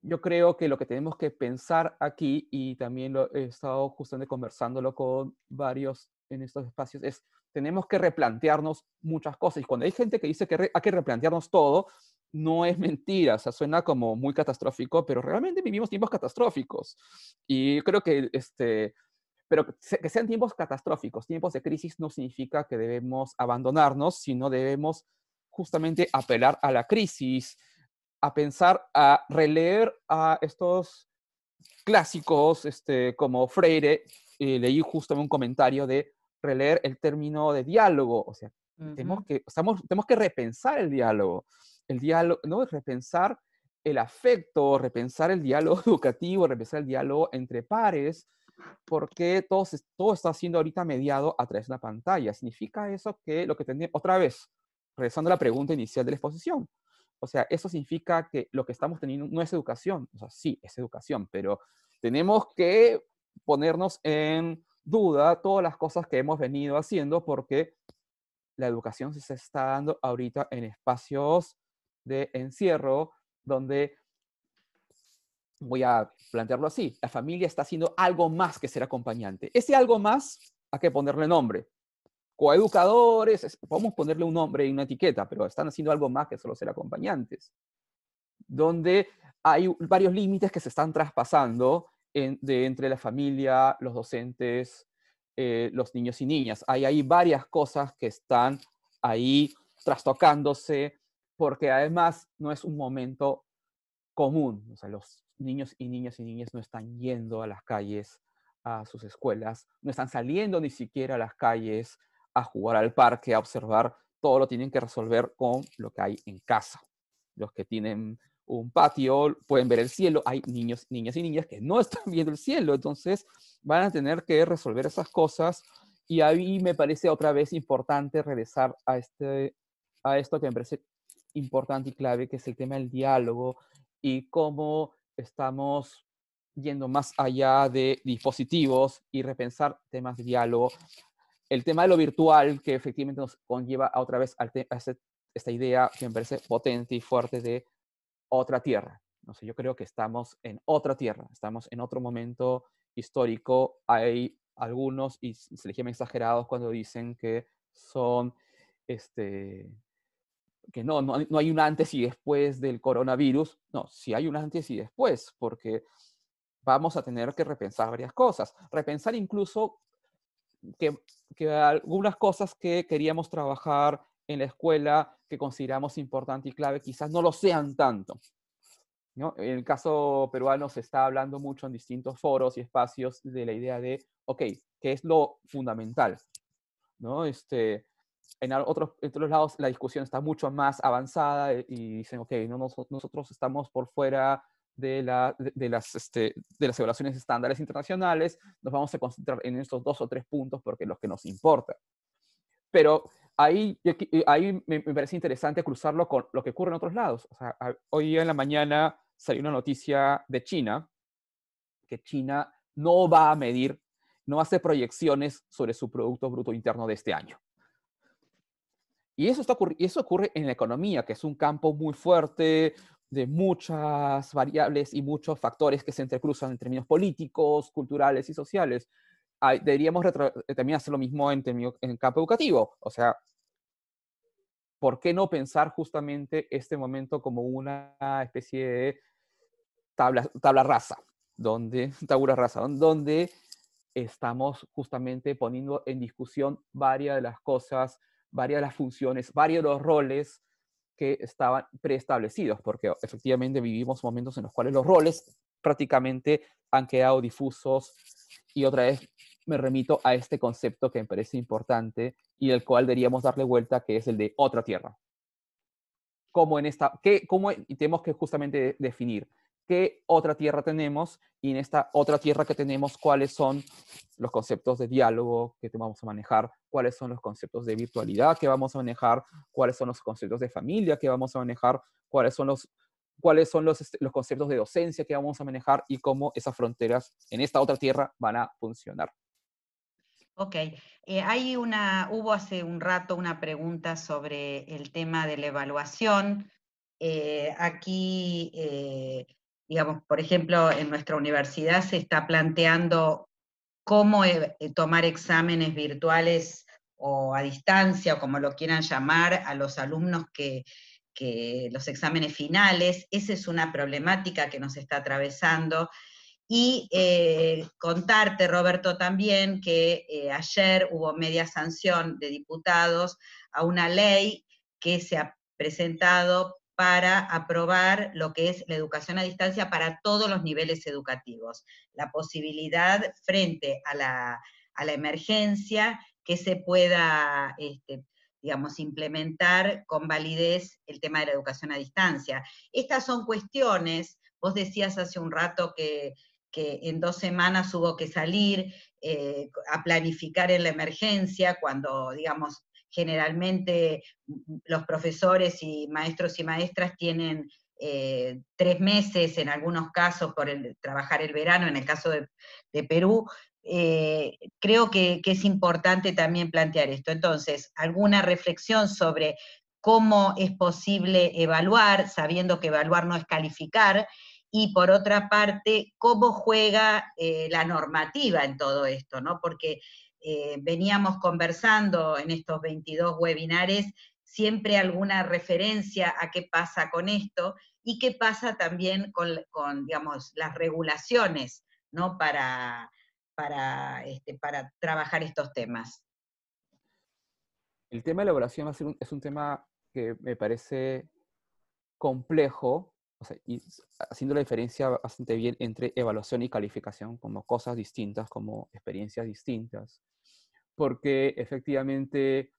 yo creo que lo que tenemos que pensar aquí, y también lo he estado justamente conversándolo con varios en estos espacios, es tenemos que replantearnos muchas cosas. Y cuando hay gente que dice que hay que replantearnos todo, no es mentira, o sea, suena como muy catastrófico, pero realmente vivimos tiempos catastróficos. Y creo que, este, pero que sean tiempos catastróficos, tiempos de crisis no significa que debemos abandonarnos, sino debemos justamente apelar a la crisis, a pensar, a releer a estos clásicos este, como Freire, leí justamente un comentario de releer el término de diálogo, o sea, tenemos, que, estamos, tenemos que repensar el diálogo, el diálogo, ¿no? Repensar el afecto, repensar el diálogo educativo, repensar el diálogo entre pares, porque todo, todo está siendo ahorita mediado a través de la pantalla. ¿Significa eso que lo que tenía otra vez, regresando a la pregunta inicial de la exposición, o sea, eso significa que lo que estamos teniendo no es educación. O sea, sí, es educación, pero tenemos que ponernos en duda todas las cosas que hemos venido haciendo porque la educación se está dando ahorita en espacios de encierro donde, voy a plantearlo así, la familia está haciendo algo más que ser acompañante. Ese algo más hay que ponerle nombre coeducadores, podemos ponerle un nombre y una etiqueta, pero están haciendo algo más que solo ser acompañantes, donde hay varios límites que se están traspasando de entre la familia, los docentes, eh, los niños y niñas. Hay, ahí varias cosas que están ahí trastocándose, porque además no es un momento común. sea, los niños y niñas y niñas no están yendo a las calles, a sus escuelas, no están saliendo ni siquiera a las calles a jugar al parque, a observar, todo lo tienen que resolver con lo que hay en casa. Los que tienen un patio pueden ver el cielo, hay niños, niñas y niñas que no están viendo el cielo, entonces van a tener que resolver esas cosas y ahí me parece otra vez importante regresar a, este, a esto que me parece importante y clave, que es el tema del diálogo y cómo estamos yendo más allá de dispositivos y repensar temas de diálogo el tema de lo virtual, que efectivamente nos conlleva otra vez a, este, esta idea que me potente y fuerte de otra tierra. No sé, yo creo que estamos en otra tierra, estamos en otro momento histórico. Hay algunos, y se les llama exagerados cuando dicen que son, este, que no, no, no hay un antes y después del coronavirus. No, sí hay un antes y después, porque vamos a tener que repensar varias cosas. Repensar incluso que, que algunas cosas que queríamos trabajar en la escuela que consideramos importante y clave quizás no lo sean tanto. ¿no? En el caso peruano se está hablando mucho en distintos foros y espacios de la idea de, ok, ¿qué es lo fundamental? ¿No? Este, en, otros, otros lados la discusión está mucho más avanzada y dicen, ok, no, nosotros estamos por fuera de, las, este, de las evaluaciones estándares internacionales, nos vamos a concentrar en estos dos o tres puntos porque es lo que nos importa. Pero ahí, ahí me, parece interesante cruzarlo con lo que ocurre en otros lados. hoy en la mañana salió una noticia de China, que China no va a medir, no hace proyecciones sobre su Producto Bruto Interno de este año. Y eso, está, y eso ocurre en la economía, que es un campo muy fuerte, de muchas variables y muchos factores que se entrecruzan en términos políticos, culturales y sociales. Ah, deberíamos eh, también hacer lo mismo en, en el campo educativo. O sea, ¿por qué no pensar justamente este momento como una especie de tabla, tabla rasa? Donde, tabla rasa, donde estamos justamente poniendo en discusión varias de las cosas, varias de las funciones, varios de los roles que estaban preestablecidos, porque efectivamente vivimos momentos en los cuales los roles prácticamente han quedado difusos y otra vez me remito a este concepto que me parece importante y al cual deberíamos darle vuelta, que es el de otra tierra. ¿Cómo en esta, qué, cómo, tenemos que justamente definir qué otra tierra tenemos y en esta otra tierra que tenemos cuáles son los conceptos de diálogo que vamos a manejar, cuáles son los conceptos de virtualidad que vamos a manejar, cuáles son los conceptos de familia que vamos a manejar, cuáles son los cuáles son los, este, los conceptos de docencia que vamos a manejar y cómo esas fronteras en esta otra tierra van a funcionar. Ok, eh, hay una, hubo hace un rato una pregunta sobre el tema de la evaluación. Eh, aquí eh, digamos, por ejemplo, en nuestra universidad se está planteando cómo e-, eh, tomar exámenes virtuales o a distancia, o como lo quieran llamar, a los alumnos que, los exámenes finales. Esa es una problemática que nos está atravesando. Y eh, contarte, Roberto, también que eh, ayer hubo media sanción de diputados a una ley que se ha presentado para aprobar lo que es la educación a distancia para todos los niveles educativos. La posibilidad frente a la, emergencia que se pueda, este, digamos, implementar con validez el tema de la educación a distancia. Estas son cuestiones, vos decías hace un rato que, en dos semanas hubo que salir eh, a planificar en la emergencia cuando, digamos, generalmente los profesores y maestros y maestras tienen eh, tres meses, en algunos casos, por trabajar el verano, en el caso de, Perú. Eh, creo que, es importante también plantear esto. Entonces, alguna reflexión sobre cómo es posible evaluar, sabiendo que evaluar no es calificar, y por otra parte, cómo juega eh, la normativa en todo esto, ¿no? Eh, veníamos conversando en estos 22 webinares siempre alguna referencia a qué pasa con esto y qué pasa también con, las regulaciones este, para, trabajar estos temas. El tema de elaboración va es un tema que me parece complejo haciendo la diferencia bastante bien entre evaluación y calificación como cosas distintas, como experiencias distintas, porque efectivamente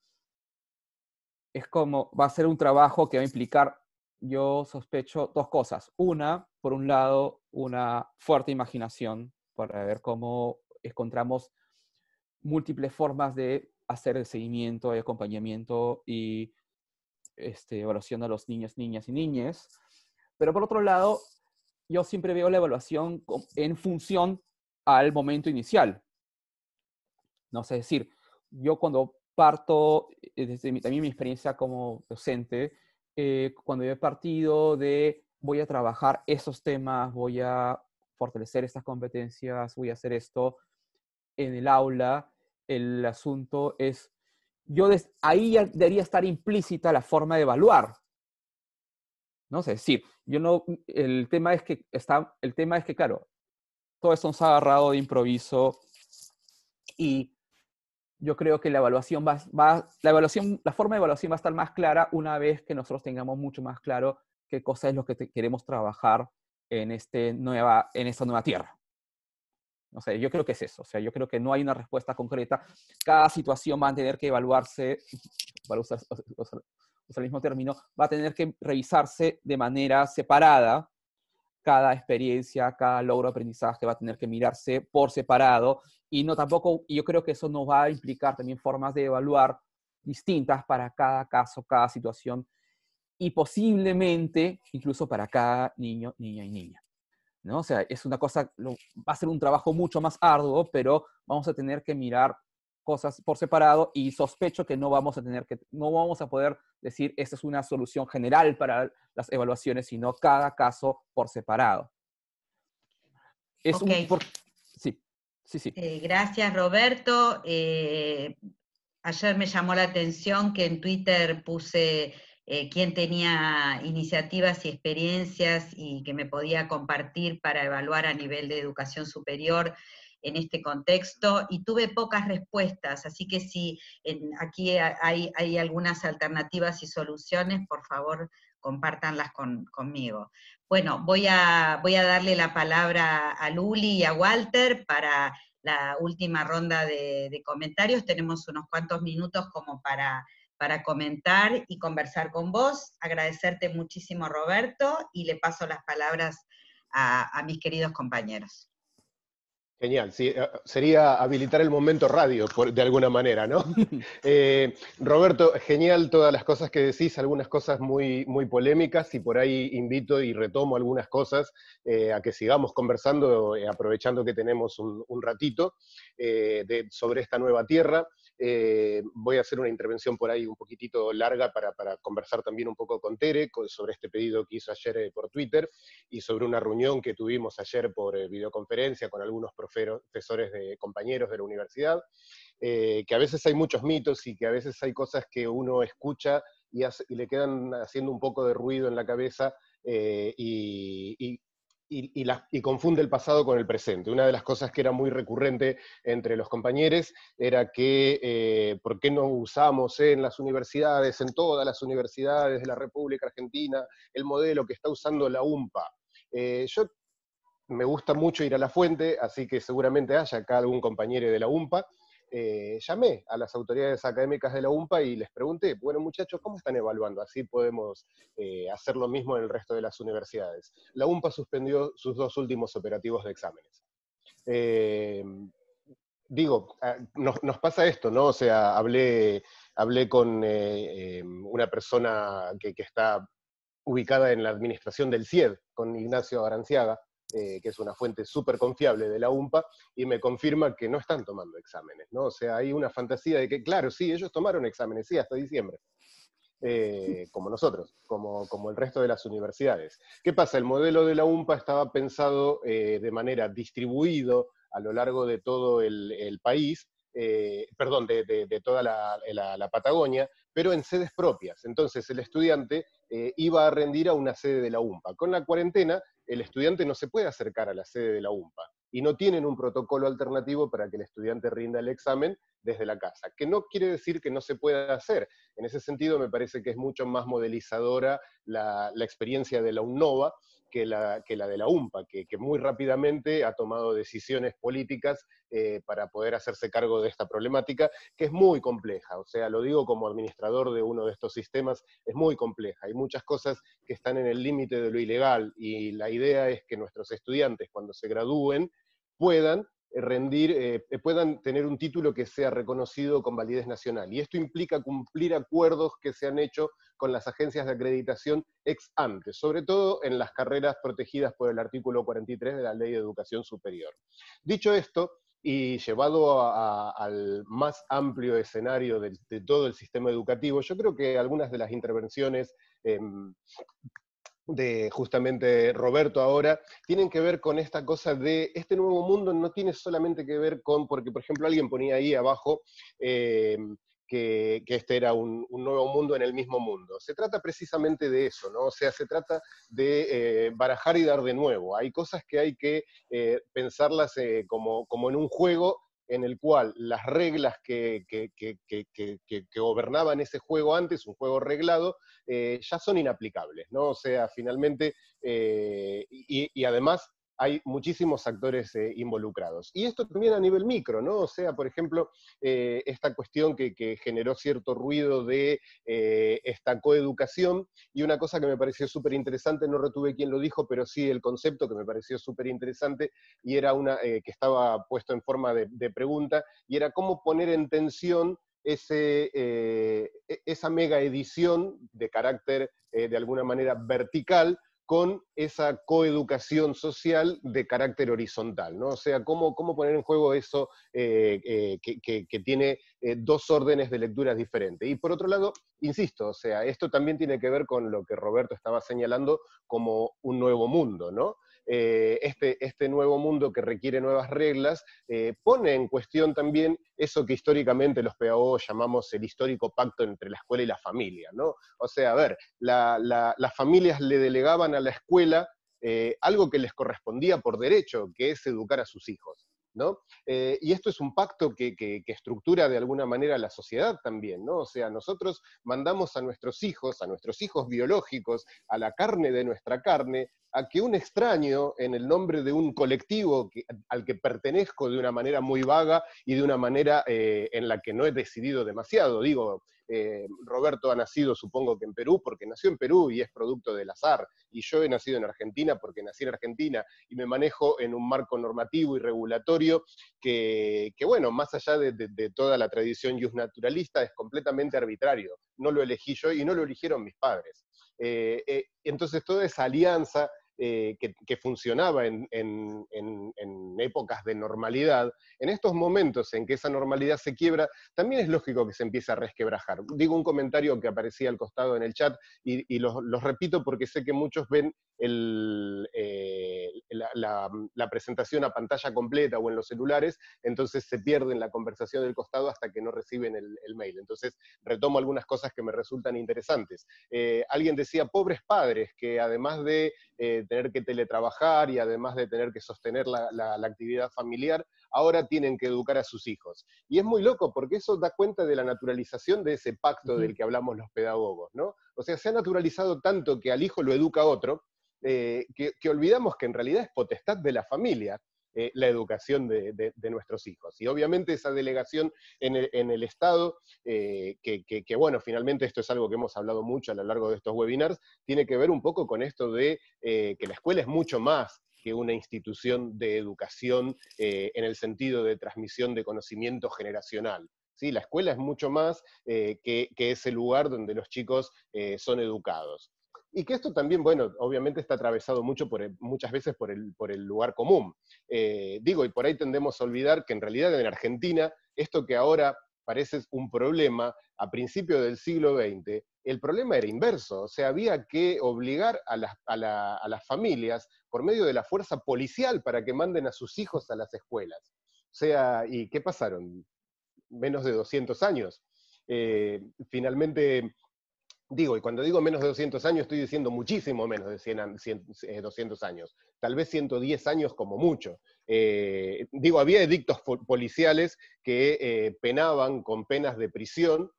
es como, va a ser un trabajo que va a implicar, yo sospecho, dos cosas. Una, por un lado, una fuerte imaginación para ver cómo encontramos múltiples formas de hacer el seguimiento, y acompañamiento y este, evaluación a los niños, niñas y niñas pero por otro lado, yo siempre veo la evaluación en función al momento inicial. No sé, es decir, yo cuando parto, eh, desde también mi experiencia como docente, eh, cuando yo he partido de voy a trabajar esos temas, voy a fortalecer estas competencias, voy a hacer esto en el aula, el asunto es, yo ahí debería estar implícita la forma de evaluar. ¿no? sé decir, yo no, mm, el tema es que está, el tema es que, claro, todo esto nos ha agarrado de improviso y yo creo que la evaluación va, va, la evaluación, la forma de evaluación va a estar más clara una vez que nosotros tengamos mucho más claro qué cosa es lo que queremos trabajar en, este nueva, en esta nueva tierra. O sea, yo creo que es eso. O sea, yo creo que no hay una respuesta concreta. Cada situación va a tener que evaluarse, el mismo término, va a tener que revisarse de manera separada cada experiencia, cada logro de aprendizaje va a tener que mirarse por separado y no tampoco, yo creo que eso nos va a implicar también formas de evaluar distintas para cada caso, cada situación y posiblemente incluso para cada niño, niña y niña. ¿no? O sea, es una cosa, va a ser un trabajo mucho más arduo, pero vamos a tener que mirar cosas por separado y sospecho que no vamos a tener que, no vamos a poder decir esta es una solución general para las evaluaciones, sino cada caso por separado. Es eh, gracias, Roberto. Eh, ayer me llamó la atención que en Twitter puse eh, quién tenía iniciativas y experiencias y que me podía compartir para evaluar a nivel de educación superior en este contexto y tuve pocas respuestas, así que si aquí hay, algunas alternativas y soluciones, por favor compártanlas conmigo. Bueno, voy a, voy a darle la palabra a Luli y a Walter para la última ronda de, comentarios. Tenemos unos cuantos minutos como para para comentar y conversar con vos. Agradecerte muchísimo, Roberto, y le paso las palabras a mis queridos compañeros. Genial, eh, sería habilitar el momento radio, de alguna manera, ¿no? Eh, Roberto, genial todas las cosas que decís, algunas cosas muy, muy polémicas, y por ahí invito y retomo algunas cosas eh, a que sigamos conversando, aprovechando que tenemos un, ratito sobre esta nueva tierra. voy a hacer una intervención por ahí un poquitito larga para, conversar también un poco con Tere sobre este pedido que hizo ayer por Twitter y sobre una reunión que tuvimos ayer por videoconferencia con algunos profesores profesores, de compañeros de la universidad, eh, que a veces hay muchos mitos y que a veces hay cosas que uno escucha y, le quedan haciendo un poco de ruido en la cabeza eh, y, y confunde el pasado con el presente. Una de las cosas que era muy recurrente entre los compañeros era que eh, por qué no usamos en las universidades, en todas las universidades de la República Argentina, el modelo que está usando la UMPA. yo me gusta mucho ir a la fuente, así que seguramente haya acá algún compañero de la UMPA. Eh, llamé a las autoridades académicas de la UMPA y les pregunté, bueno muchachos, ¿cómo están evaluando? Así podemos eh, hacer lo mismo en el resto de las universidades. La UMPA suspendió sus dos últimos operativos de exámenes. Eh, digo, ah, nos, pasa esto, ¿no? O sea, hablé, hablé con una persona que, está ubicada en la administración del CIED, con Ignacio Aranciaga, eh, que es una fuente súper confiable de la UMPA, y me confirma que no están tomando exámenes, ¿no? O sea, hay una fantasía de que, claro, sí, ellos tomaron exámenes, sí, hasta diciembre, eh, como nosotros, como, el resto de las universidades. ¿Qué pasa? El modelo de la UMPA estaba pensado eh, de manera distribuido a lo largo de todo el país, eh, perdón, de, toda la, Patagonia, pero en sedes propias. Entonces el estudiante eh, iba a rendir a una sede de la UMPA. Con la cuarentena, el estudiante no se puede acercar a la sede de la UMPA y no tienen un protocolo alternativo para que el estudiante rinda el examen desde la casa, que no quiere decir que no se pueda hacer. En ese sentido, me parece que es mucho más modelizadora la experiencia de la UNOVA, que la, de la UMPA, que, muy rápidamente ha tomado decisiones políticas eh, para poder hacerse cargo de esta problemática, que es muy compleja. O sea, lo digo como administrador de uno de estos sistemas, es muy compleja. Hay muchas cosas que están en el límite de lo ilegal y la idea es que nuestros estudiantes, cuando se gradúen, puedan eh, rendir, eh, eh, puedan tener un título que sea reconocido con validez nacional. Y esto implica cumplir acuerdos que se han hecho con las agencias de acreditación ex ante, sobre todo en las carreras protegidas por el artículo 43 de la Ley de Educación Superior. Dicho esto, y llevado al más amplio escenario de, todo el sistema educativo, yo creo que algunas de las intervenciones em, de justamente Roberto ahora, tienen que ver con esta cosa de este nuevo mundo no tiene solamente que ver con, porque por ejemplo alguien ponía ahí abajo eh, que, este era un, nuevo mundo en el mismo mundo. Se trata precisamente de eso, ¿no? O sea, se trata de eh, barajar y dar de nuevo. Hay cosas que hay que eh, pensarlas como, como en un juego en el cual las reglas que, que, que, que gobernaban ese juego antes, un juego reglado, eh, ya son inaplicables, ¿no? O sea, finalmente, eh, y, y, además hay muchísimos actores eh, involucrados. Y esto también a nivel micro, ¿no? O sea, por ejemplo, eh, esta cuestión que, generó cierto ruido de eh, esta coeducación y una cosa que me pareció súper interesante, no retuve quién lo dijo, pero sí el concepto que me pareció súper interesante y era una que estaba puesto en forma de, pregunta y era cómo poner en tensión ese, e, esa mega edición de carácter de alguna manera vertical con esa coeducación social de carácter horizontal, ¿no? O sea, cómo, poner en juego eso eh, eh, que, tiene eh, dos órdenes de lecturas diferentes. Y por otro lado, insisto, o sea, esto también tiene que ver con lo que Roberto estaba señalando como un nuevo mundo, ¿no? Eh, este, este, nuevo mundo que requiere nuevas reglas, eh, pone en cuestión también eso que históricamente los PAO llamamos el histórico pacto entre la escuela y la familia, ¿no? O sea, a ver, las familias le delegaban a la escuela eh, algo que les correspondía por derecho, que es educar a sus hijos. Eh, y esto es un pacto que, estructura de alguna manera la sociedad también, ¿no? O sea, nosotros mandamos a nuestros hijos, a nuestros hijos biológicos, a la carne de nuestra carne, a que un extraño, en el nombre de un colectivo al que pertenezco de una manera muy vaga y de una manera eh, en la que no he decidido demasiado, digo, eh, Roberto ha nacido, supongo que en Perú, porque nació en Perú y es producto del azar. Y yo he nacido en Argentina porque nací en Argentina y me manejo en un marco normativo y regulatorio que, bueno, más allá de, toda la tradición naturalista, es completamente arbitrario. No lo elegí yo y no lo eligieron mis padres. Eh, eh, entonces, toda esa alianza eh, que, funcionaba en, épocas de normalidad, en estos momentos en que esa normalidad se quiebra, también es lógico que se empiece a resquebrajar. Digo un comentario que aparecía al costado en el chat y, los, repito porque sé que muchos ven eh, la, presentación a pantalla completa o en los celulares, entonces se pierden la conversación del costado hasta que no reciben el, mail. Entonces retomo algunas cosas que me resultan interesantes. Eh, alguien decía, pobres padres que además de tener que teletrabajar y además de tener que sostener la, actividad familiar, ahora tienen que educar a sus hijos. Y es muy loco porque eso da cuenta de la naturalización de ese pacto del que hablamos los pedagogos, ¿no? O sea, se ha naturalizado tanto que al hijo lo educa otro, eh, que, que, olvidamos que en realidad es potestad de la familia eh, la educación de, nuestros hijos. Y obviamente esa delegación en el, Estado, eh, que, bueno, finalmente esto es algo que hemos hablado mucho a lo largo de estos webinars, tiene que ver un poco con esto de eh, que la escuela es mucho más que una institución de educación en el sentido de transmisión de conocimiento generacional. ¿sí? La escuela es mucho más que, ese lugar donde los chicos son educados y que esto también, bueno, obviamente está atravesado mucho por, muchas veces por el, lugar común. Eh, digo, y por ahí tendemos a olvidar que en realidad en Argentina, esto que ahora parece un problema, a principios del siglo XX, el problema era inverso, o sea, había que obligar a las, familias por medio de la fuerza policial para que manden a sus hijos a las escuelas. O sea, ¿y qué pasaron? Menos de 200 años. Eh, finalmente Digo, y cuando digo menos de 200 años, estoy diciendo muchísimo menos de 100, 200 eh, años, tal vez 110 años como mucho. Eh, digo, había edictos policiales que eh, penaban con penas de prisión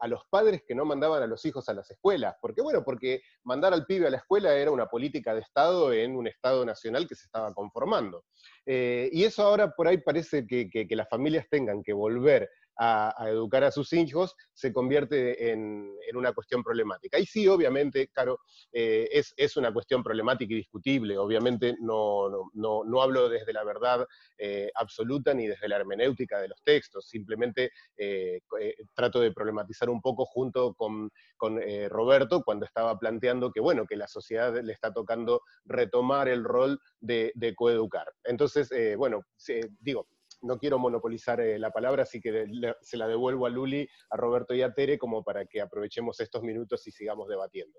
a los padres que no mandaban a los hijos a las escuelas. Porque, bueno, porque mandar al pibe a la escuela era una política de Estado en un Estado nacional que se estaba conformando. y eso ahora por ahí parece que, que, las familias tengan que volver a, educar a sus hijos se convierte en, una cuestión problemática. Y sí, obviamente, claro, eh, es, una cuestión problemática y discutible. Obviamente no, no, hablo desde la verdad eh, absoluta ni desde la hermenéutica de los textos, simplemente eh, trato de problematizar un poco junto con, Roberto cuando estaba planteando que, bueno, que la sociedad le está tocando retomar el rol de, de coeducar. Entonces, bueno, digo, no quiero monopolizar eh, la palabra, así que se la devuelvo a Luli, a Roberto y a Tere, como para que aprovechemos estos minutos y sigamos debatiendo.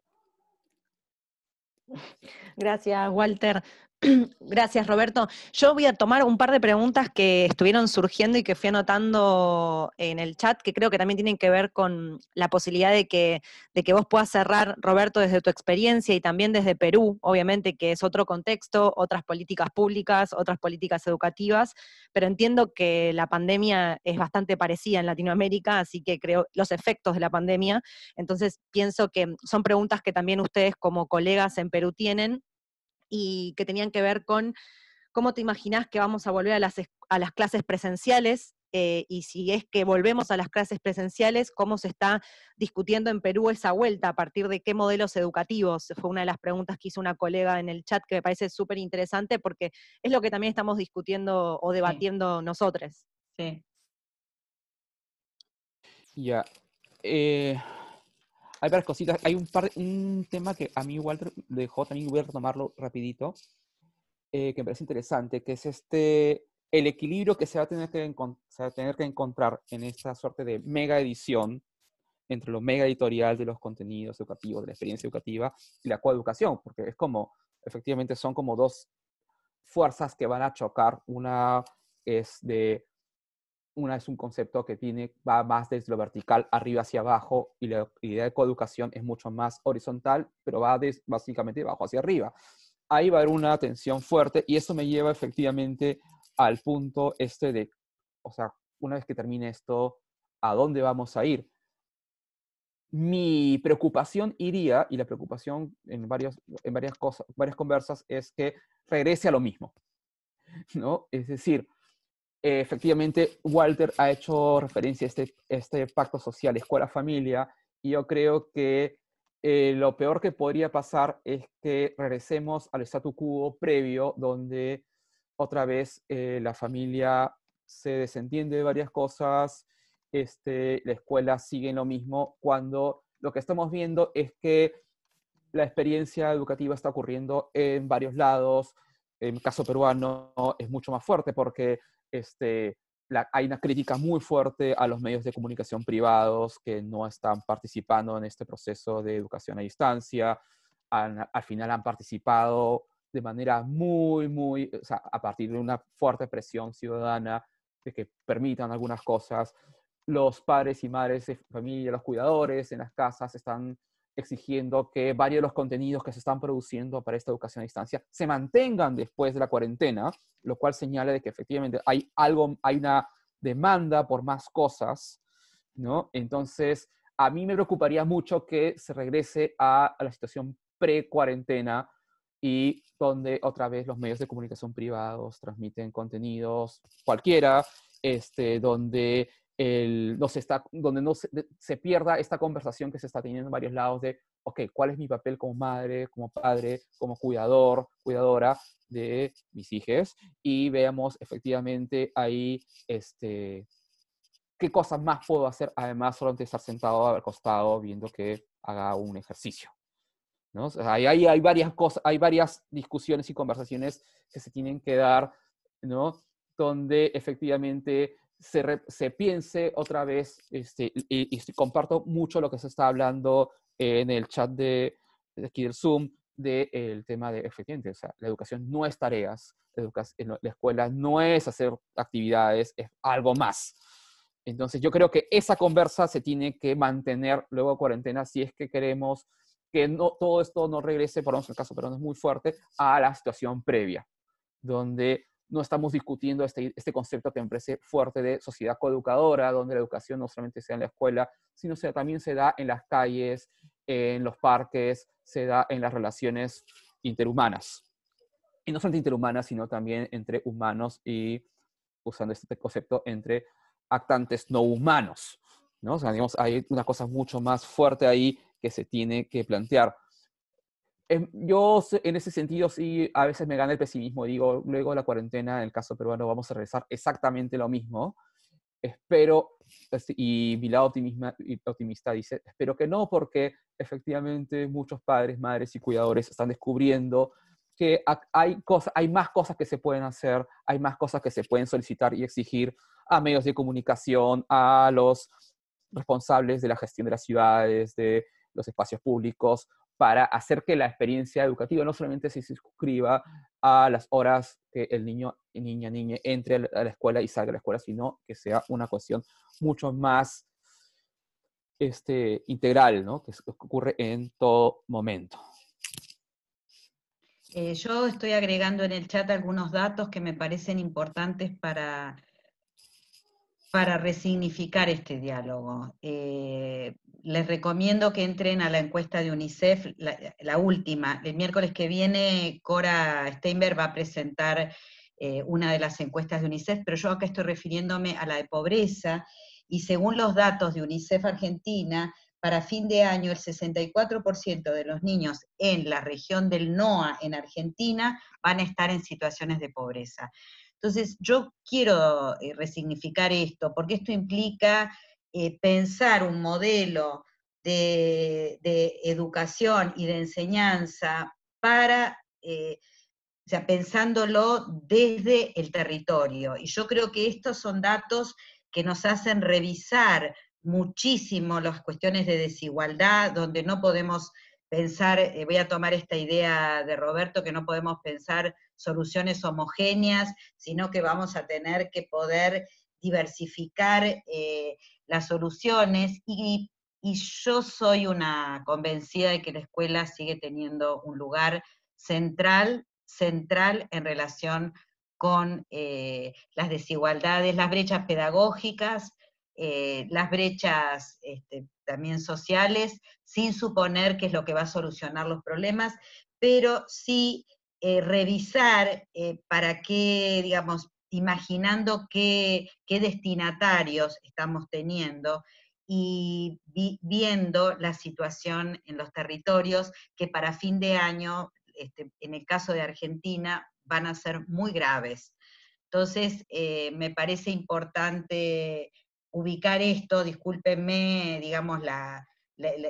Gracias, Walter. Gracias, Roberto. Yo voy a tomar un par de preguntas que estuvieron surgiendo y que fui anotando en el chat, que creo que también tienen que ver con la posibilidad de que, de que vos puedas cerrar, Roberto, desde tu experiencia y también desde Perú, obviamente que es otro contexto, otras políticas públicas, otras políticas educativas, pero entiendo que la pandemia es bastante parecida en Latinoamérica, así que creo los efectos de la pandemia. Entonces, pienso que son preguntas que también ustedes como colegas en Perú tienen y que tenían que ver con cómo te imaginás que vamos a volver a las, clases presenciales eh, y si es que volvemos a las clases presenciales, cómo se está discutiendo en Perú esa vuelta, a partir de qué modelos educativos. Fue una de las preguntas que hizo una colega en el chat que me parece súper interesante porque es lo que también estamos discutiendo o debatiendo nosotros. Sí. Ya. Eh, hay varias cositas. Hay un, par, un tema que a mí igual dejó, también voy a retomarlo rapidito, eh, que me parece interesante, que es este, el equilibrio que se va, a tener que se va a tener que encontrar en esta suerte de mega edición entre lo mega editorial de los contenidos educativos, de la experiencia educativa y la coeducación, porque es como, efectivamente son como dos fuerzas que van a chocar. Una es de una es un concepto que tiene, va más desde lo vertical arriba hacia abajo y la idea de coeducación es mucho más horizontal, pero va básicamente de abajo hacia arriba. Ahí va a haber una tensión fuerte y eso me lleva efectivamente al punto este de, o sea, una vez que termine esto, ¿a dónde vamos a ir? Mi preocupación iría, y la preocupación en, varios, en varias, cosas, varias conversas, es que regrese a lo mismo, ¿no? Es decir, eh, efectivamente Walter ha hecho referencia a este, este pacto social, escuela-familia, y yo creo que eh, lo peor que podría pasar es que regresemos al statu quo previo, donde otra vez eh, la familia se desentiende de varias cosas, este, la escuela sigue en lo mismo, cuando lo que estamos viendo es que la experiencia educativa está ocurriendo en varios lados. En el caso peruano es mucho más fuerte porque este, hay una crítica muy fuerte a los medios de comunicación privados que no están participando en este proceso de educación a distancia. al final han participado de manera muy, muy, a partir de una fuerte presión ciudadana de que permitan algunas cosas. Los padres y madres de familia, los cuidadores en las casas están exigiendo que varios de los contenidos que se están produciendo para esta educación a distancia se mantengan después de la cuarentena, lo cual señala de que efectivamente hay algo, hay una demanda por más cosas, ¿no? Entonces, a mí me preocuparía mucho que se regrese a, la situación pre-cuarentena y donde otra vez los medios de comunicación privados transmiten contenidos cualquiera, este, donde no está, donde no se, pierda esta conversación que se está teniendo en varios lados de, ok, ¿cuál es mi papel como madre, como padre, como cuidador, cuidadora de mis hijos? Y veamos efectivamente ahí este, qué cosas más puedo hacer, además de estar sentado al costado viendo que haga un ejercicio. hay, varias cosas, hay varias discusiones y conversaciones que se tienen que dar, ¿no? donde efectivamente se, piense otra vez, este, y, comparto mucho lo que se está hablando en el chat de, aquí del Zoom, del tema de efectivamente, o sea, la educación no es tareas, la, escuela no es hacer actividades, es algo más. Entonces yo creo que esa conversa se tiene que mantener luego de cuarentena si es que queremos que no, todo esto no regrese, por en el caso pero no es muy fuerte, a la situación previa, donde no estamos discutiendo este, este concepto que me parece fuerte de sociedad coeducadora, donde la educación no solamente sea en la escuela, sino sea, también se da en las calles, en los parques, se da en las relaciones interhumanas. Y no solamente interhumanas, sino también entre humanos y usando este concepto entre actantes no humanos. ¿no? hay una cosa mucho más fuerte ahí que se tiene que plantear yo en ese sentido sí, a veces me gana el pesimismo. Digo, luego la cuarentena, en el caso peruano, vamos a regresar exactamente lo mismo. Espero, y mi lado optimista, optimista dice, espero que no, porque efectivamente muchos padres, madres y cuidadores están descubriendo que hay, cosas, hay más cosas que se pueden hacer, hay más cosas que se pueden solicitar y exigir a medios de comunicación, a los responsables de la gestión de las ciudades, de los espacios públicos, para hacer que la experiencia educativa no solamente se suscriba a las horas que el niño, niña, niña entre a la escuela y salga de la escuela, sino que sea una cuestión mucho más este, integral, que ocurre en todo momento. Eh, yo estoy agregando en el chat algunos datos que me parecen importantes para, para resignificar este diálogo. Eh, les recomiendo que entren a la encuesta de UNICEF, la, última. El miércoles que viene Cora Steinberg va a presentar eh, una de las encuestas de UNICEF, pero yo acá estoy refiriéndome a la de pobreza y según los datos de UNICEF Argentina, para fin de año el 64% de los niños en la región del NOA en Argentina van a estar en situaciones de pobreza. Entonces, yo quiero eh, resignificar esto, porque esto implica eh, pensar un modelo de, educación y de enseñanza para, eh, o sea, pensándolo desde el territorio. Y yo creo que estos son datos que nos hacen revisar muchísimo las cuestiones de desigualdad, donde no podemos pensar, eh, voy a tomar esta idea de Roberto, que no podemos pensar soluciones homogéneas, sino que vamos a tener que poder diversificar eh, las soluciones y, yo soy una convencida de que la escuela sigue teniendo un lugar central, central en relación con eh, las desigualdades, las brechas pedagógicas, eh, las brechas este, también sociales, sin suponer que es lo que va a solucionar los problemas, pero sí revisar para qué, digamos, imaginando qué, destinatarios estamos teniendo y viendo la situación en los territorios que para fin de año, este, en el caso de Argentina, van a ser muy graves. Entonces, eh, me parece importante ubicar esto, discúlpenme, digamos,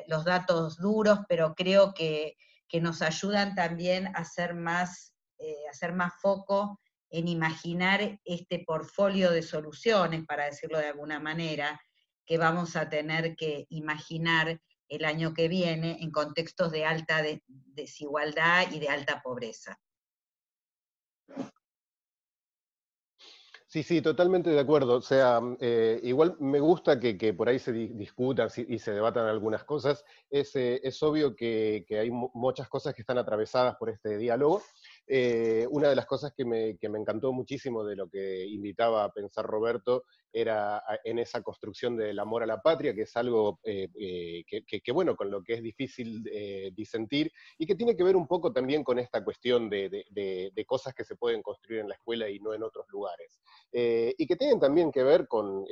los datos duros, pero creo que, nos ayudan también a hacer más, eh, hacer más foco en imaginar este portfolio de soluciones, para decirlo de alguna manera, que vamos a tener que imaginar el año que viene en contextos de alta desigualdad y de alta pobreza. Sí, sí, totalmente de acuerdo. O sea, eh, igual me gusta que, por ahí se discutan y se debatan algunas cosas. Es, eh, obvio que hay muchas cosas que están atravesadas por este diálogo. Eh, una de las cosas que me, encantó muchísimo de lo que invitaba a pensar Roberto era ah, en esa construcción del amor a la patria, que es algo eh, eh, que, bueno, con lo que es difícil disentir y que tiene que ver un poco también con esta cuestión de, de, cosas que se pueden construir en la escuela y no en otros lugares. y que tienen también que ver con,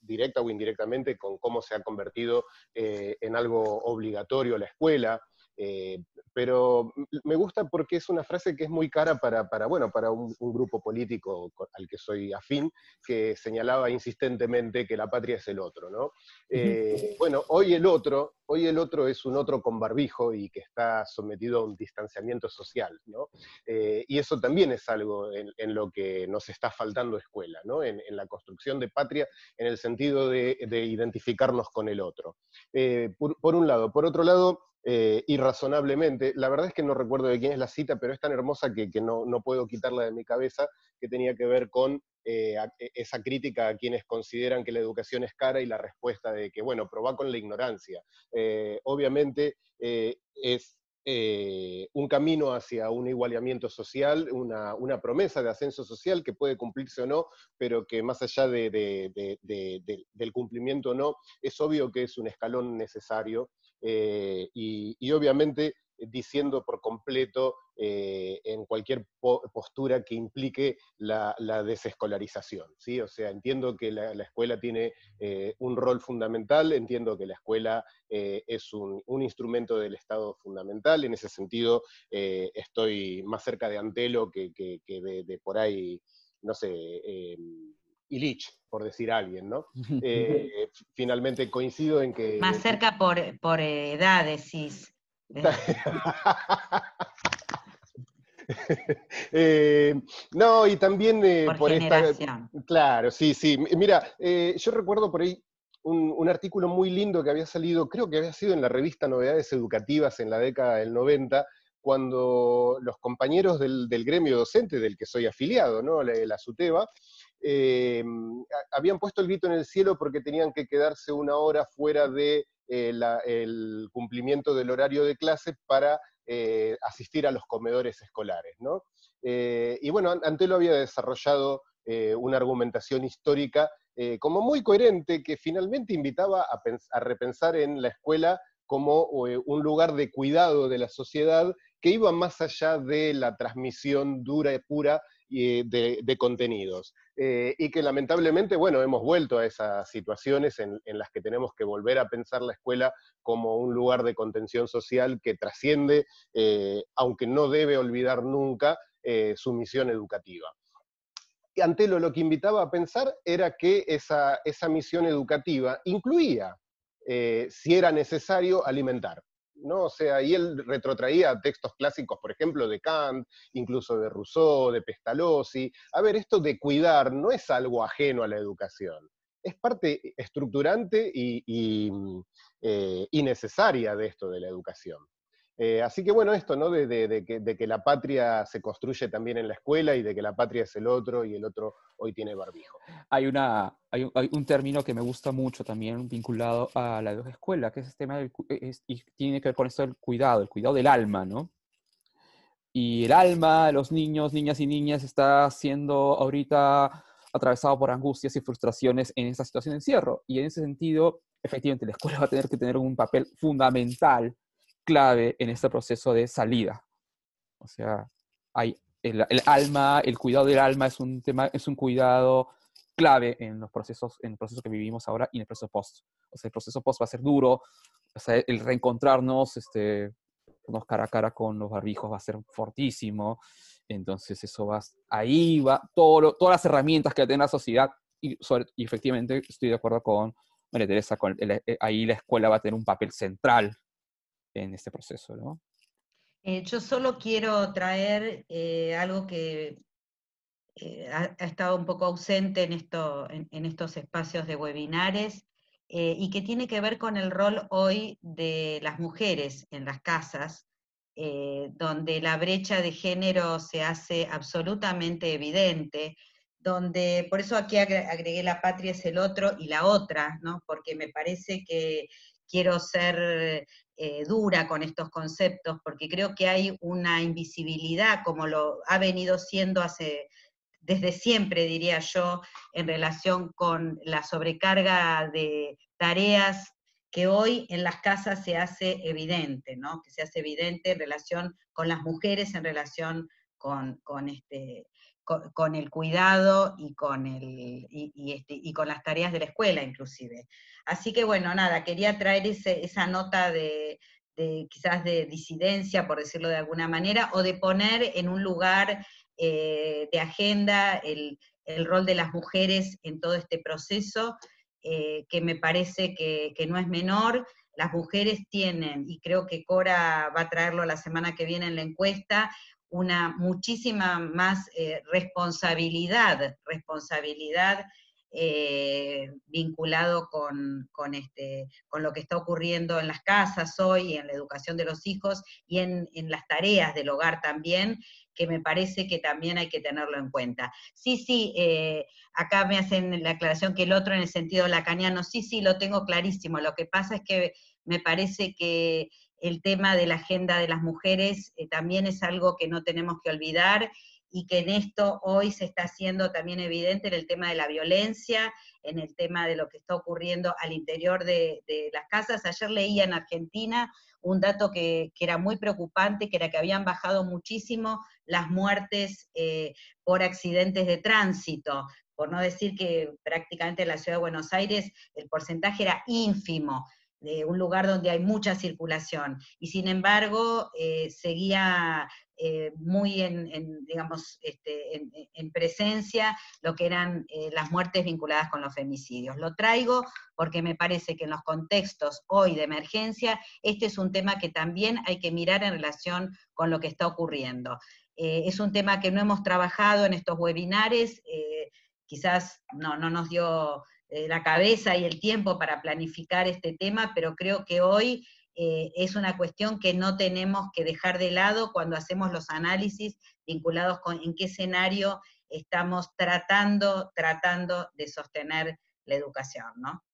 directa o indirectamente, con cómo se ha convertido en algo obligatorio la escuela. Eh, pero me gusta porque es una frase que es muy cara para, bueno, para un, grupo político al que soy afín, que señalaba insistentemente que la patria es el otro, ¿no? Eh, bueno, hoy el otro, hoy el otro es un otro con barbijo y que está sometido a un distanciamiento social, ¿no? Eh, y eso también es algo en, lo que nos está faltando escuela, ¿no? En, la construcción de patria, en el sentido de, identificarnos con el otro. por, por un lado. Por otro lado, y eh, razonablemente, La verdad es que no recuerdo de quién es la cita, pero es tan hermosa que, no, puedo quitarla de mi cabeza, que tenía que ver con eh, e, esa crítica a quienes consideran que la educación es cara y la respuesta de que, bueno, proba con la ignorancia. Eh, obviamente es un camino hacia un igualamiento social, una, promesa de ascenso social que puede cumplirse o no, pero que más allá del cumplimiento o no, es obvio que es un escalón necesario eh, y, obviamente diciendo por completo eh, en cualquier postura que implique la, desescolarización. ¿sí? O sea, entiendo que la, escuela tiene eh, un rol fundamental, entiendo que la escuela es un, instrumento del Estado fundamental, en ese sentido estoy más cerca de Antelo que, de, por ahí, no sé Lich, por decir alguien, ¿no? Eh, finalmente coincido en que... Más cerca por, por edad, decís. Eh, no, y también eh, por, esta... Claro, sí, sí. Mira, yo recuerdo por ahí un, artículo muy lindo que había salido, creo que había sido en la revista Novedades Educativas en la década del 90, cuando los compañeros del, gremio docente del que soy afiliado, ¿no? la, la SUTEBA, eh, habían puesto el grito en el cielo porque tenían que quedarse una hora fuera de eh, cumplimiento del horario de clase para eh, asistir a los comedores escolares. y bueno, Antelo había desarrollado una argumentación histórica como muy coherente que finalmente invitaba a, repensar en la escuela como un lugar de cuidado de la sociedad que iba más allá de la transmisión dura y pura de, contenidos. Eh, y que lamentablemente, bueno, hemos vuelto a esas situaciones en, las que tenemos que volver a pensar la escuela como un lugar de contención social que trasciende, eh, aunque no debe olvidar nunca, eh, su misión educativa. Y Antelo lo que invitaba a pensar era que esa misión educativa incluía, si era necesario, alimentar. ¿no? O sea, y él retrotraía textos clásicos, por ejemplo, de Kant, incluso de Rousseau, de Pestalozzi. A ver, esto de cuidar no es algo ajeno a la educación, es parte estructurante y, y, y mm, eh, necesaria de esto de la educación. Eh, así que bueno, esto, ¿no? De, que, la patria se construye también en la escuela y de que la patria es el otro y el otro hoy tiene barbijo. Hay, hay, un, término que me gusta mucho también vinculado a la escuela, que es el tema e, y tiene que ver con esto del cuidado, el cuidado del alma, ¿no? Y el alma, los niños, niñas y niñas está siendo ahorita atravesado por angustias y frustraciones en esta situación de encierro. Y en ese sentido, efectivamente, la escuela va a tener que tener un papel fundamental clave en este proceso de salida. O sea, hay el, alma, el cuidado del alma es un tema, es un cuidado clave en los procesos, en el proceso que vivimos ahora y en el proceso post. O sea, el proceso post va a ser duro, el reencontrarnos, este, cara a cara con los barbijos va a ser fortísimo. Entonces eso va, ahí va todo, todas las herramientas que tiene la sociedad y, efectivamente estoy de acuerdo con María Teresa, eh, ahí la escuela va a tener un papel central en este proceso, ¿no? Eh, yo solo quiero traer eh, algo que eh, ha, estado un poco ausente en, esto, en, en estos espacios de webinares y que tiene que ver con el rol hoy de las mujeres en las casas, donde la brecha de género se hace absolutamente evidente, donde, por eso aquí agregué la patria es el otro y la otra, ¿no? porque me parece que quiero ser eh, dura con estos conceptos, porque creo que hay una invisibilidad, como lo ha venido siendo hace, desde siempre, diría yo, en relación con la sobrecarga de tareas que hoy en las casas se hace evidente, ¿no? Que se hace evidente en relación con las mujeres, en relación con este, con, el cuidado y con, el, este, y, con las tareas de la escuela inclusive. Así que bueno, nada, quería traer esa nota de, quizás de disidencia, por decirlo de alguna manera, o de poner en un lugar eh, de agenda el, rol de las mujeres en todo este proceso, eh, que me parece que, que, no es menor. Las mujeres tienen, y creo que Cora va a traerlo la semana que viene en la encuesta, una muchísima más eh, responsabilidad, responsabilidad eh, vinculado con, este, lo que está ocurriendo en las casas hoy, en la educación de los hijos y en, las tareas del hogar también, que me parece que también hay que tenerlo en cuenta. Sí, sí, eh, acá me hacen la aclaración que el otro en el sentido lacaniano, sí, sí, lo tengo clarísimo. Lo que pasa es que me parece que el tema de la agenda de las mujeres eh, también es algo que no tenemos que olvidar y que en esto hoy se está haciendo también evidente en el tema de la violencia, en el tema de lo que está ocurriendo al interior de, las casas. Ayer leía en Argentina un dato que, era muy preocupante, que era que habían bajado muchísimo las muertes eh, por accidentes de tránsito, por no decir que prácticamente en la ciudad de Buenos Aires el porcentaje era ínfimo de un lugar donde hay mucha circulación. Y sin embargo, eh, seguía eh, muy en, digamos, este, en, presencia lo que eran eh, las muertes vinculadas con los femicidios. Lo traigo porque me parece que en los contextos hoy de emergencia, este es un tema que también hay que mirar en relación con lo que está ocurriendo. es un tema que no hemos trabajado en estos webinares, quizás no, no nos dio eh, la cabeza y el tiempo para planificar este tema, pero creo que hoy eh, es una cuestión que no tenemos que dejar de lado cuando hacemos los análisis vinculados con en qué escenario estamos tratando, tratando de sostener la educación, ¿no?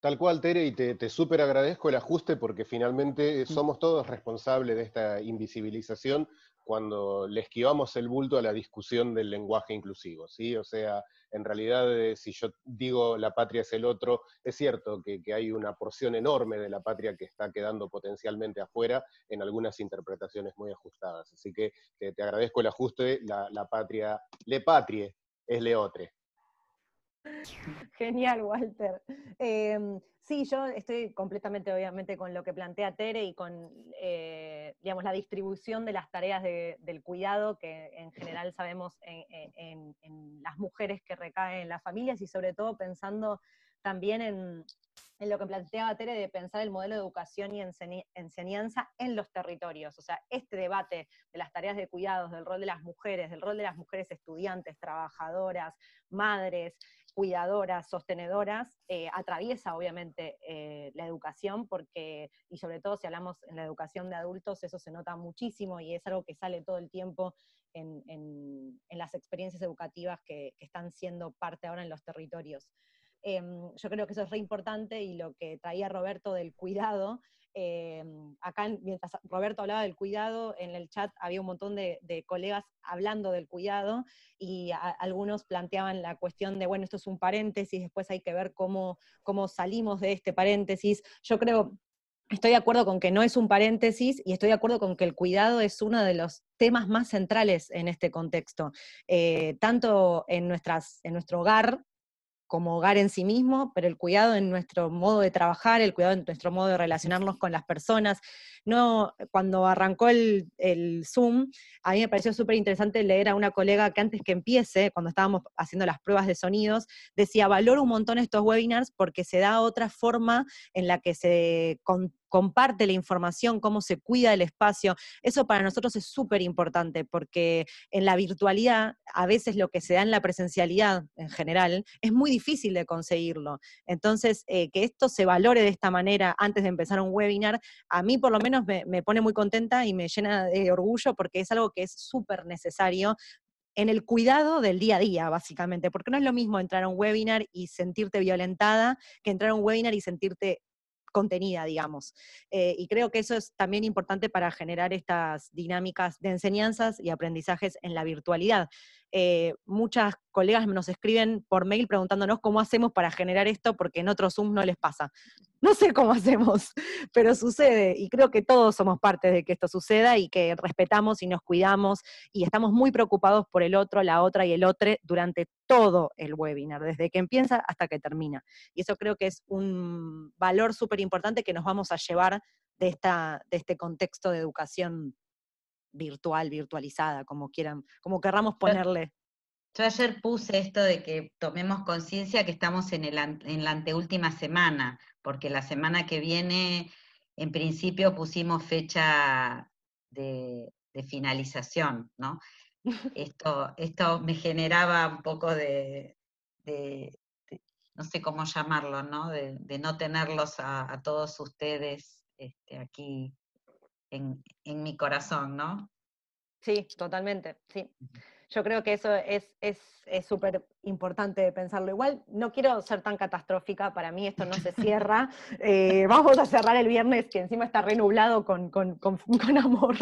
Tal cual, Tere, y te, te súper agradezco el ajuste porque finalmente mm. somos todos responsables de esta invisibilización cuando le esquivamos el bulto a la discusión del lenguaje inclusivo, ¿sí? O sea, en realidad, eh, si yo digo la patria es el otro, es cierto que, hay una porción enorme de la patria que está quedando potencialmente afuera en algunas interpretaciones muy ajustadas. Así que te, agradezco el ajuste, la, la patria, le patrie, es le leotre. Genial, Walter. Em, sí, yo estoy completamente, obviamente, con lo que plantea Tere y con, eh, digamos, la distribución de las tareas del cuidado que en general sabemos en, las mujeres que recaen en las familias y sobre todo pensando también en lo que planteaba Tere de pensar el modelo de educación y enseñanza en los territorios. O sea, este debate de las tareas de cuidados, del rol de las mujeres, del rol de las mujeres estudiantes, trabajadoras, madres, cuidadoras, sostenedoras, eh, atraviesa obviamente eh, la educación, porque, y sobre todo si hablamos en la educación de adultos, eso se nota muchísimo y es algo que sale todo el tiempo en, las experiencias educativas que, están siendo parte ahora en los territorios. Em, yo creo que eso es re importante y lo que traía Roberto del cuidado Em, acá, mientras Roberto hablaba del cuidado, en el chat había un montón de, colegas hablando del cuidado y algunos planteaban la cuestión de, bueno, esto es un paréntesis, después hay que ver cómo, salimos de este paréntesis. Yo creo, estoy de acuerdo con que no es un paréntesis y estoy de acuerdo con que el cuidado es uno de los temas más centrales en este contexto, eh, tanto en nuestro hogar, como hogar en sí mismo, pero el cuidado en nuestro modo de trabajar, el cuidado en nuestro modo de relacionarnos con las personas, cuando arrancó el, Zoom, a mí me pareció súper interesante leer a una colega que antes que empiece, cuando estábamos haciendo las pruebas de sonidos, decía, valoro un montón estos webinars porque se da otra forma en la que se comparte la información, cómo se cuida el espacio. Eso para nosotros es súper importante porque en la virtualidad, a veces lo que se da en la presencialidad en general, es muy difícil de conseguirlo. Entonces, eh, que esto se valore de esta manera antes de empezar un webinar, a mí por lo menos me, pone muy contenta y me llena de orgullo porque es algo que es súper necesario en el cuidado del día a día, básicamente, porque no es lo mismo entrar a un webinar y sentirte violentada que entrar a un webinar y sentirte contenida, digamos. Eh, y creo que eso es también importante para generar estas dinámicas de enseñanzas y aprendizajes en la virtualidad. Eh, muchas colegas nos escriben por mail preguntándonos cómo hacemos para generar esto porque en otro Zoom no les pasa. No sé cómo hacemos, pero sucede y creo que todos somos parte de que esto suceda y que respetamos y nos cuidamos y estamos muy preocupados por el otro, la otra y el otro durante todo el webinar, desde que empieza hasta que termina. Y eso creo que es un valor súper importante que nos vamos a llevar de, esta, de este contexto de educación virtual, virtualizada, como quieran, como querramos ponerle. Yo ayer puse esto de que tomemos conciencia que estamos en, el, en la anteúltima semana, porque la semana que viene, en principio, pusimos fecha de, finalización, ¿no? Esto, esto me generaba un poco de, no sé cómo llamarlo, ¿no? De, no tenerlos a, todos ustedes este, aquí en, mi corazón, ¿no? Sí, totalmente, sí. Yo creo que eso es súper es, importante pensarlo. Igual no quiero ser tan catastrófica, para mí esto no se cierra. Eh, vamos a cerrar el viernes, que encima está renublado con, con, amor.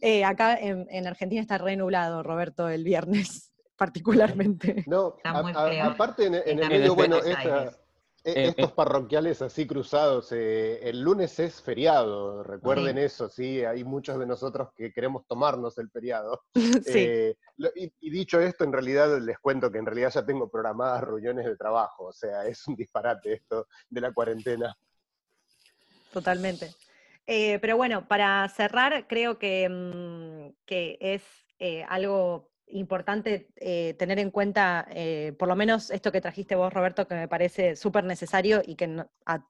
Eh, acá en, Argentina está renublado, Roberto, el viernes particularmente. No, aparte en, el medio, bueno, esta, ¿eh? Eh, eh, estos eh. parroquiales así cruzados, el lunes es feriado, recuerden mm. eso, sí, hay muchos de nosotros que queremos tomarnos el feriado. Sí. y, dicho esto, en realidad les cuento que en realidad ya tengo programadas reuniones de trabajo, o sea, es un disparate esto de la cuarentena. Totalmente. pero bueno, para cerrar, creo que, mm, que es algo importante eh, tener en cuenta, eh, por lo menos esto que trajiste vos, Roberto, que me parece súper necesario y que a,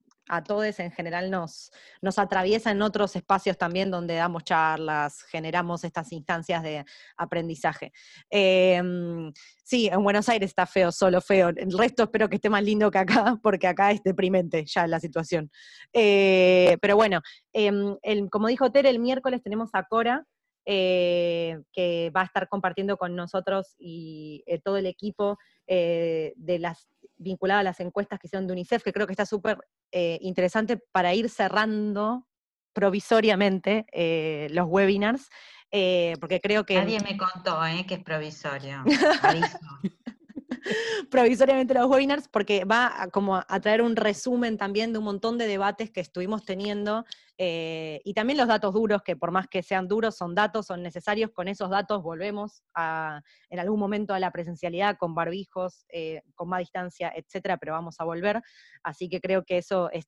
todos en general nos, atraviesa en otros espacios también donde damos charlas, generamos estas instancias de aprendizaje. Em, sí, en Buenos Aires está feo, solo feo. El resto espero que esté más lindo que acá, porque acá es deprimente ya la situación. Eh, pero bueno, em, como dijo Ter, el miércoles tenemos a Cora, eh, que va a estar compartiendo con nosotros y eh, todo el equipo eh, de las vinculado a las encuestas que hicieron de UNICEF, que creo que está súper interesante para ir cerrando provisoriamente los webinars, porque creo que... Nadie me contó que es provisorio. provisoriamente los webinars porque va a, como a, traer un resumen también de un montón de debates que estuvimos teniendo eh, y también los datos duros, que por más que sean duros, son datos, son necesarios. Con esos datos volvemos a, en algún momento a la presencialidad con barbijos, eh, con más distancia, etcétera, pero vamos a volver. Así que creo que eso es,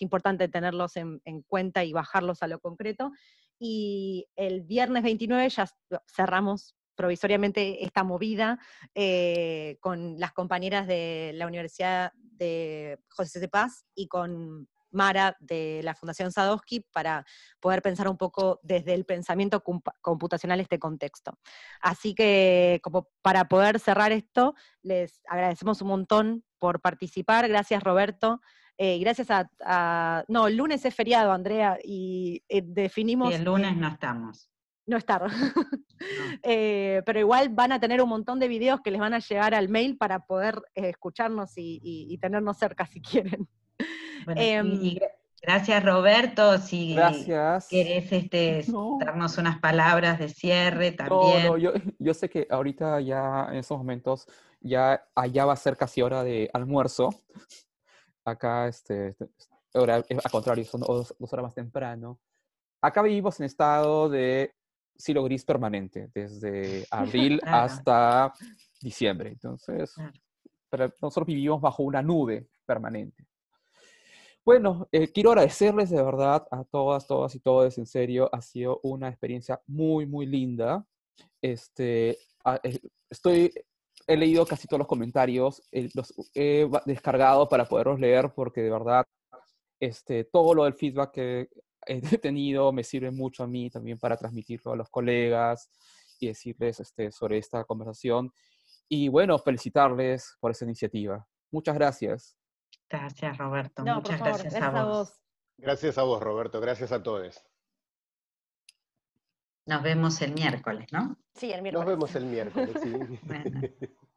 importante tenerlos en, en cuenta y bajarlos a lo concreto y el viernes 29 ya cerramos provisoriamente esta movida eh, con las compañeras de la Universidad de José de Paz y con Mara de la Fundación Sadowski para poder pensar un poco desde el pensamiento computacional este contexto. Así que como para poder cerrar esto, les agradecemos un montón por participar. Gracias Roberto. Eh, gracias a, No, el lunes es feriado, Andrea, y eh, definimos... Y el lunes no estamos no estar. Eh, pero igual van a tener un montón de videos que les van a llegar al mail para poder eh, escucharnos y, tenernos cerca si quieren. Em, gracias Roberto, si gracias. querés este, darnos unas palabras de cierre también. No, yo, yo, sé que ahorita ya en esos momentos ya allá va a ser casi hora de almuerzo. Acá, este, ahora, este, este, eh, al contrario, son dos horas más temprano. Acá vivimos en estado de silo gris permanente, desde abril hasta diciembre. Entonces, nosotros vivimos bajo una nube permanente. Bueno, eh, quiero agradecerles de verdad a todas, todas y todos, en serio, ha sido una experiencia muy, muy linda. Este, ah, eh, estoy, he leído casi todos los comentarios, los he descargado para poderlos leer porque de verdad, este, todo lo del feedback que he tenido me sirve mucho a mí también para transmitirlo a los colegas y decirles este, sobre esta conversación. Y bueno, felicitarles por esa iniciativa. Muchas gracias. Gracias, Roberto. Muchas gracias, a, vos. Gracias a vos, Roberto. Gracias a todos. Nos vemos el miércoles, ¿no? Sí, el miércoles. Nos vemos el miércoles,